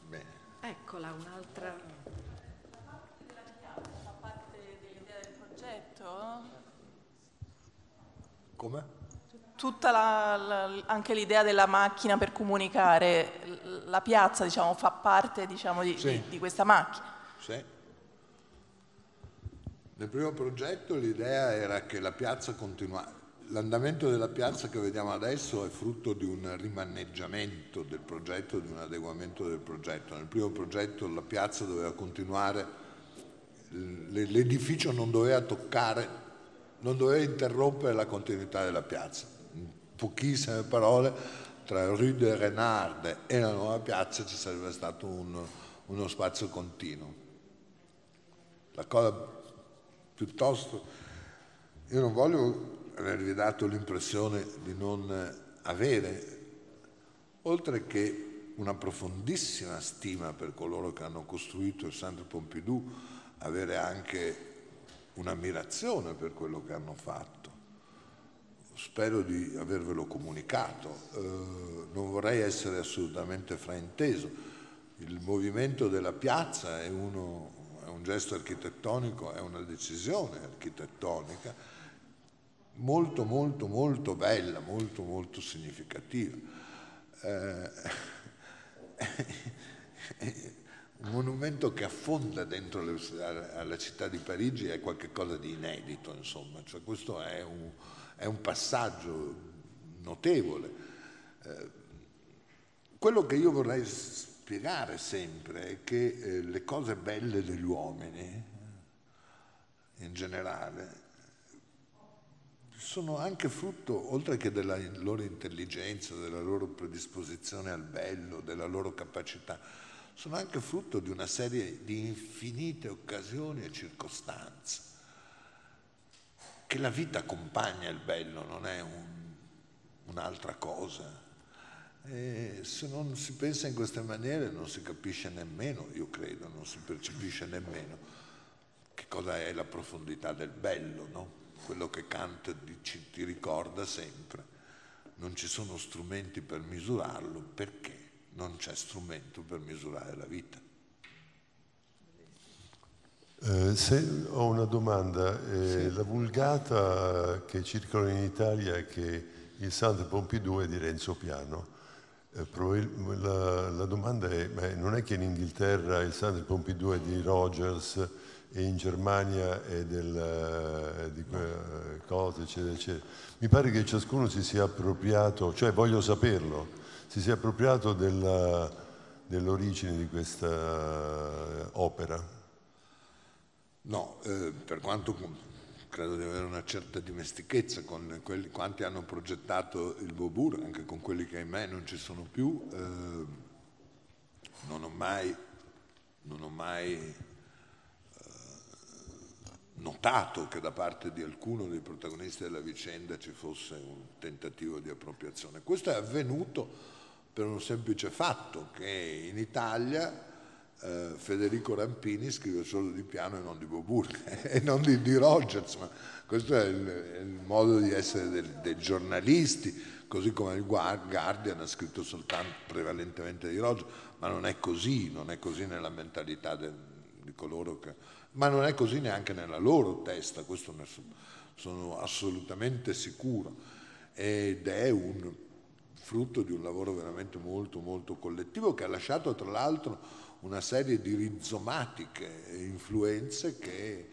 Bene. Eccola un'altra. Come? Tutta la, la, anche l'idea della macchina per comunicare, la piazza diciamo, fa parte diciamo, di, sì. di, di questa macchina. Sì. Nel primo progetto l'idea era che la piazza continuasse, l'andamento della piazza che vediamo adesso è frutto di un rimaneggiamento del progetto, di un adeguamento del progetto. Nel primo progetto la piazza doveva continuare, l'edificio non doveva toccare non doveva interrompere la continuità della piazza. In pochissime parole, tra Rue de Renard e la nuova piazza ci sarebbe stato un, uno spazio continuo. La cosa piuttosto... Io non voglio avervi dato l'impressione di non avere, oltre che una profondissima stima per coloro che hanno costruito il Centre Pompidou, avere anche un'ammirazione per quello che hanno fatto. Spero di avervelo comunicato, eh, non vorrei essere assolutamente frainteso. Il movimento della piazza è, uno, è un gesto architettonico, è una decisione architettonica molto molto molto bella, molto molto significativa. Eh, [laughs] eh un monumento che affonda dentro le, alla città di Parigi è qualcosa di inedito, insomma, cioè, questo è un, è un passaggio notevole. Eh, quello che io vorrei spiegare sempre è che eh, le cose belle degli uomini, eh, in generale, sono anche frutto, oltre che della loro intelligenza, della loro predisposizione al bello, della loro capacità, sono anche frutto di una serie di infinite occasioni e circostanze. Che la vita accompagna il bello, non è un, un'altra cosa. E se non si pensa in queste maniere non si capisce nemmeno, io credo, non si percepisce nemmeno che cosa è la profondità del bello, no? quello che Kant ti ricorda sempre. Non ci sono strumenti per misurarlo perché non c'è strumento per misurare la vita. Eh, se, ho una domanda, eh, sì. la vulgata che circola in Italia è che il Santo Pompidou è di Renzo Piano. Eh, la, la, domanda è, beh, non è che in Inghilterra il Santo Pompidou è di Rogers e in Germania è del, eh, di quella eh, cosa, eccetera, eccetera. Mi pare che ciascuno si sia appropriato, cioè voglio saperlo, si sia appropriato dell'origine di questa eh, opera. No, eh, per quanto credo di avere una certa dimestichezza con quelli, quanti hanno progettato il Bobur, anche con quelli che ahimè non ci sono più, eh, non ho mai, non ho mai eh, notato che da parte di alcuno dei protagonisti della vicenda ci fosse un tentativo di appropriazione. Questo è avvenuto per un semplice fatto che in Italia eh, Federico Rampini scrive solo di piano e non di Boburg [laughs] e non di, di Rogers, ma questo è il, il modo di essere del, dei giornalisti, così come il Guardian ha scritto soltanto prevalentemente di Rogers, ma non è così, non è così nella mentalità del, di coloro che... ma non è così neanche nella loro testa, questo ne sono, sono assolutamente sicuro ed è un frutto di un lavoro veramente molto molto collettivo che ha lasciato tra l'altro una serie di rizomatiche influenze che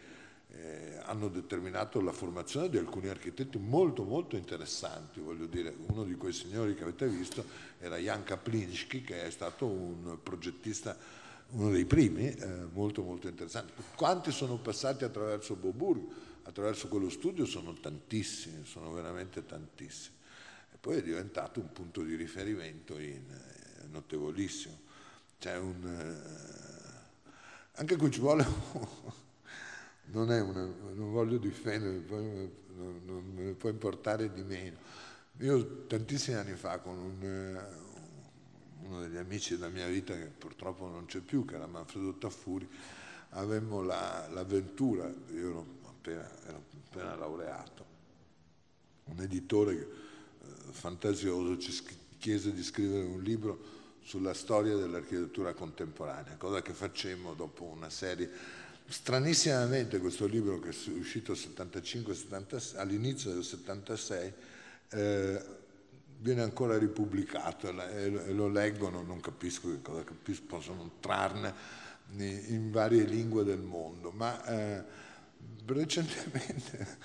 eh, hanno determinato la formazione di alcuni architetti molto molto interessanti, voglio dire, uno di quei signori che avete visto era Jan Kaplinski che è stato un progettista uno dei primi, eh, molto molto interessante. Quanti sono passati attraverso Boburg, attraverso quello studio sono tantissimi, sono veramente tantissimi poi è diventato un punto di riferimento in, eh, notevolissimo. C'è un, eh, anche qui ci vuole, [laughs] non, è una, non voglio difendere, non, non me ne può importare di meno. Io tantissimi anni fa con un, eh, uno degli amici della mia vita, che purtroppo non c'è più, che era Manfredo Taffuri, avemmo la, l'avventura, io ero appena, ero appena laureato, un editore che fantasioso ci chiese di scrivere un libro sulla storia dell'architettura contemporanea, cosa che facemmo dopo una serie. Stranissimamente questo libro che è uscito 75, 76, all'inizio del 76 eh, viene ancora ripubblicato e lo leggono, non capisco che cosa capisco, possono trarne in varie lingue del mondo, ma eh, recentemente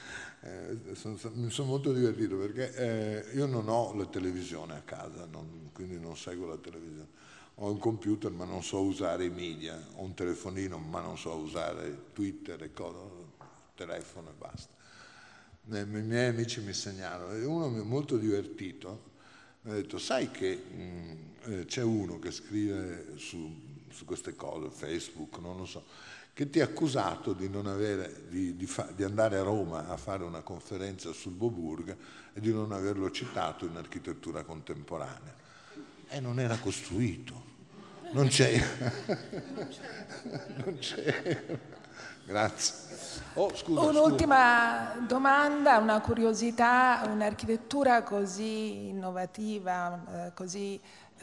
eh, sono, mi sono molto divertito perché eh, io non ho la televisione a casa, non, quindi non seguo la televisione. Ho un computer ma non so usare i media, ho un telefonino ma non so usare Twitter e cosa, telefono e basta. Eh, I miei amici mi segnalano e uno mi è molto divertito, mi ha detto sai che mh, mm, eh, c'è uno che scrive su, su queste cose, Facebook, non lo so, che ti ha accusato di, avere, di, di, fa, di, andare a Roma a fare una conferenza sul Boburg e di non averlo citato in architettura contemporanea. E non era costruito, non c'è. [laughs] non c'era. Grazie. Oh, scusa, Un'ultima scusa. domanda, una curiosità, un'architettura così innovativa, eh, così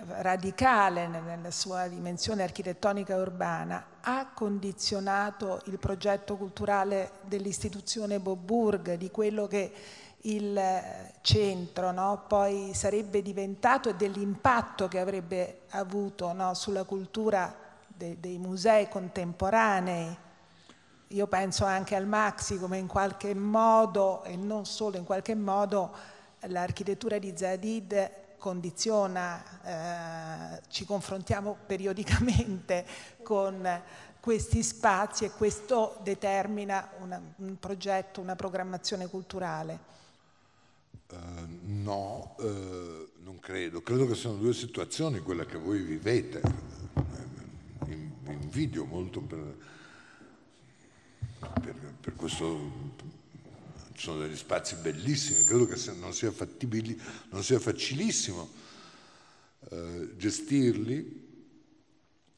radicale nella sua dimensione architettonica urbana ha condizionato il progetto culturale dell'istituzione Boburg, di quello che il centro no, poi sarebbe diventato e dell'impatto che avrebbe avuto no, sulla cultura de dei musei contemporanei. Io penso anche al Maxi come in qualche modo, e non solo in qualche modo, l'architettura di Zadid condiziona, eh, ci confrontiamo periodicamente [laughs] con questi spazi e questo determina una, un progetto, una programmazione culturale. Uh, no, uh, non credo. Credo che siano due situazioni, quella che voi vivete. Eh, Invidio molto per, per, per questo sono degli spazi bellissimi, credo che non sia, non sia facilissimo eh, gestirli,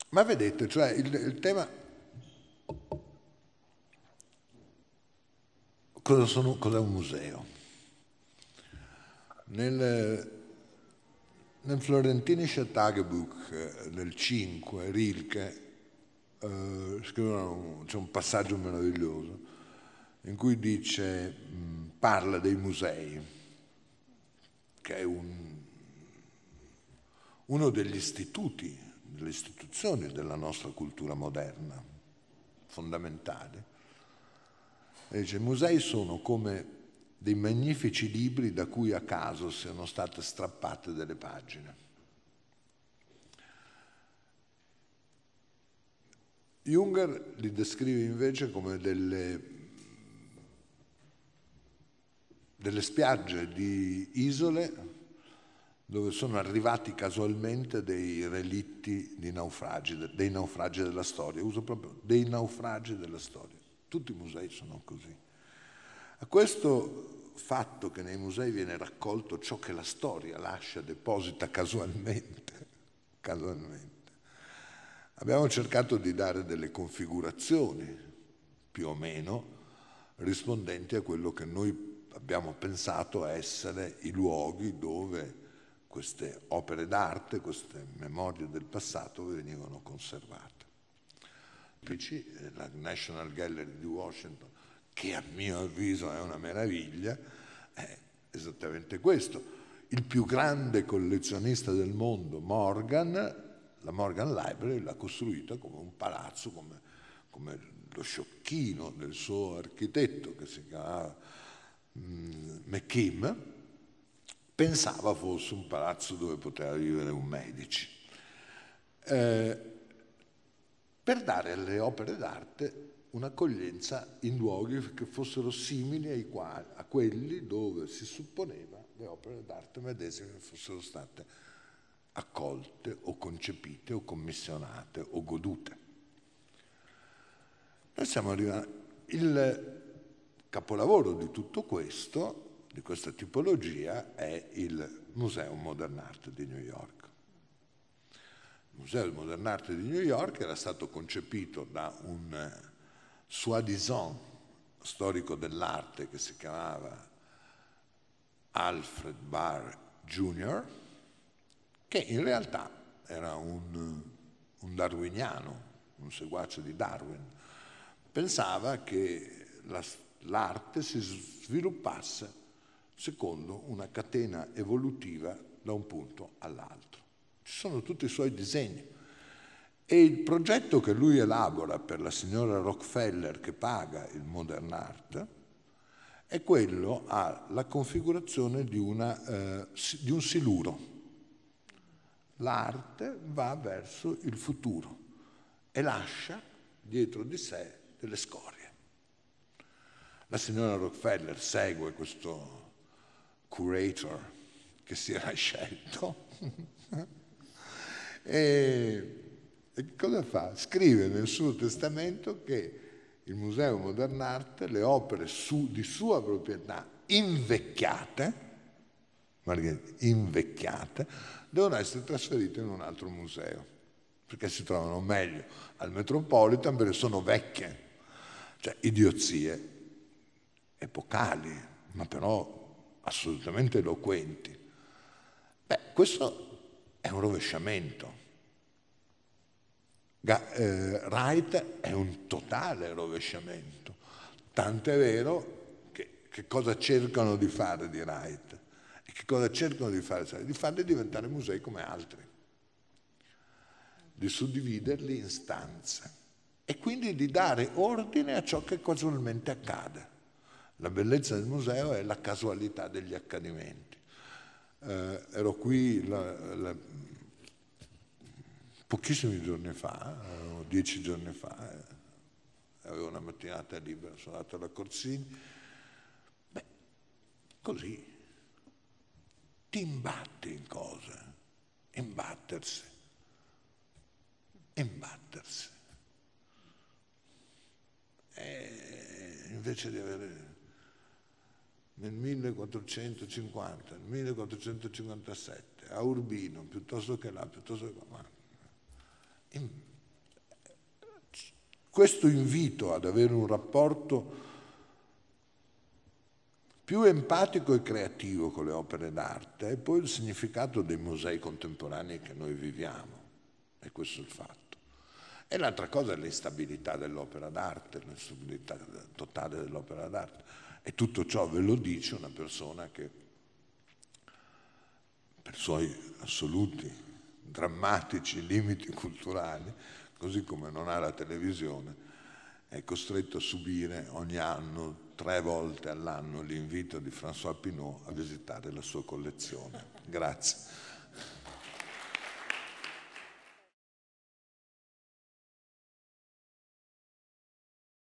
ma vedete, cioè il, il tema cosa, sono, cosa, è un museo? Nel, nel Florentinische Tagebuch del 5, Rilke, eh, scrivono, c'è un passaggio meraviglioso in cui dice, mm, parla dei musei, che è un, uno degli istituti, delle istituzioni della nostra cultura moderna, fondamentale. E dice, i musei sono come dei magnifici libri da cui a caso siano state strappate delle pagine. Junger li descrive invece come delle delle spiagge di isole dove sono arrivati casualmente dei relitti di naufragi, dei naufragi della storia, uso proprio dei naufragi della storia. Tutti i musei sono così. A questo fatto che nei musei viene raccolto ciò che la storia lascia, deposita casualmente, [laughs] casualmente abbiamo cercato di dare delle configurazioni più o meno rispondenti a quello che noi abbiamo pensato essere i luoghi dove queste opere d'arte, queste memorie del passato venivano conservate. Eh, la National Gallery di Washington, che a mio avviso è una meraviglia, è esattamente questo. Il più grande collezionista del mondo, Morgan, la Morgan Library l'ha costruita come un palazzo, come, come lo sciocchino del suo architetto che si chiamava Mm, McKim, pensava fosse un palazzo dove poteva vivere un medici. Eh, per dare alle opere d'arte un'accoglienza in luoghi che fossero simili quali, a quelli dove si supponeva le opere d'arte medesime fossero state accolte o concepite o commissionate o godute. Noi siamo arrivati, il, capolavoro di tutto questo, di questa tipologia, è il Museo Modern Art di New York. Il Museo Modern Art di New York era stato concepito da un eh, soi-disant storico dell'arte che si chiamava Alfred Barr Jr., che in realtà era un, eh, un darwiniano, un seguace di Darwin, pensava che la storia l'arte si sviluppasse secondo una catena evolutiva da un punto all'altro. Ci sono tutti i suoi disegni. E il progetto che lui elabora per la signora Rockefeller che paga il Modern Art è quello alla configurazione di, una, eh, di un siluro. L'arte va verso il futuro e lascia dietro di sé delle scorie. La signora Rockefeller segue questo curator che si era [laughs] scelto. e, e cosa fa? Scrive nel suo testamento che il Museo Modern Art, le opere su, di sua proprietà invecchiate, invecchiate, devono essere trasferite in un altro museo, perché si trovano meglio al Metropolitan perché sono vecchie. Cioè, idiozie, epocali, ma però assolutamente eloquenti. Beh, questo è un rovesciamento. Eh, Wright è un totale rovesciamento, tant'è vero che, che cosa cercano di fare di Wright e che cosa cercano di fare? Cioè, di farli diventare musei come altri, di suddividerli in stanze e quindi di dare ordine a ciò che casualmente accade. La bellezza del museo è la casualità degli accadimenti. Eh, ero qui la, la, pochissimi giorni fa, eh, dieci giorni fa, eh, avevo una mattinata libera, sono andato alla Corsini. Beh, così ti imbatti in cose, imbattersi, imbattersi. E eh, invece di avere nel 1450, nel 1457, a Urbino, piuttosto che là, piuttosto che qua. Questo invito ad avere un rapporto più empatico e creativo con le opere d'arte è poi il significato dei musei contemporanei che noi viviamo. E questo è il fatto. E l'altra cosa è l'instabilità dell'opera d'arte, l'instabilità totale dell'opera d'arte. E tutto ciò ve lo dice una persona che per i suoi assoluti, drammatici limiti culturali, così come non ha la televisione, è costretto a subire ogni anno, tre volte all'anno, l'invito di François Pinault a visitare la sua collezione. Grazie.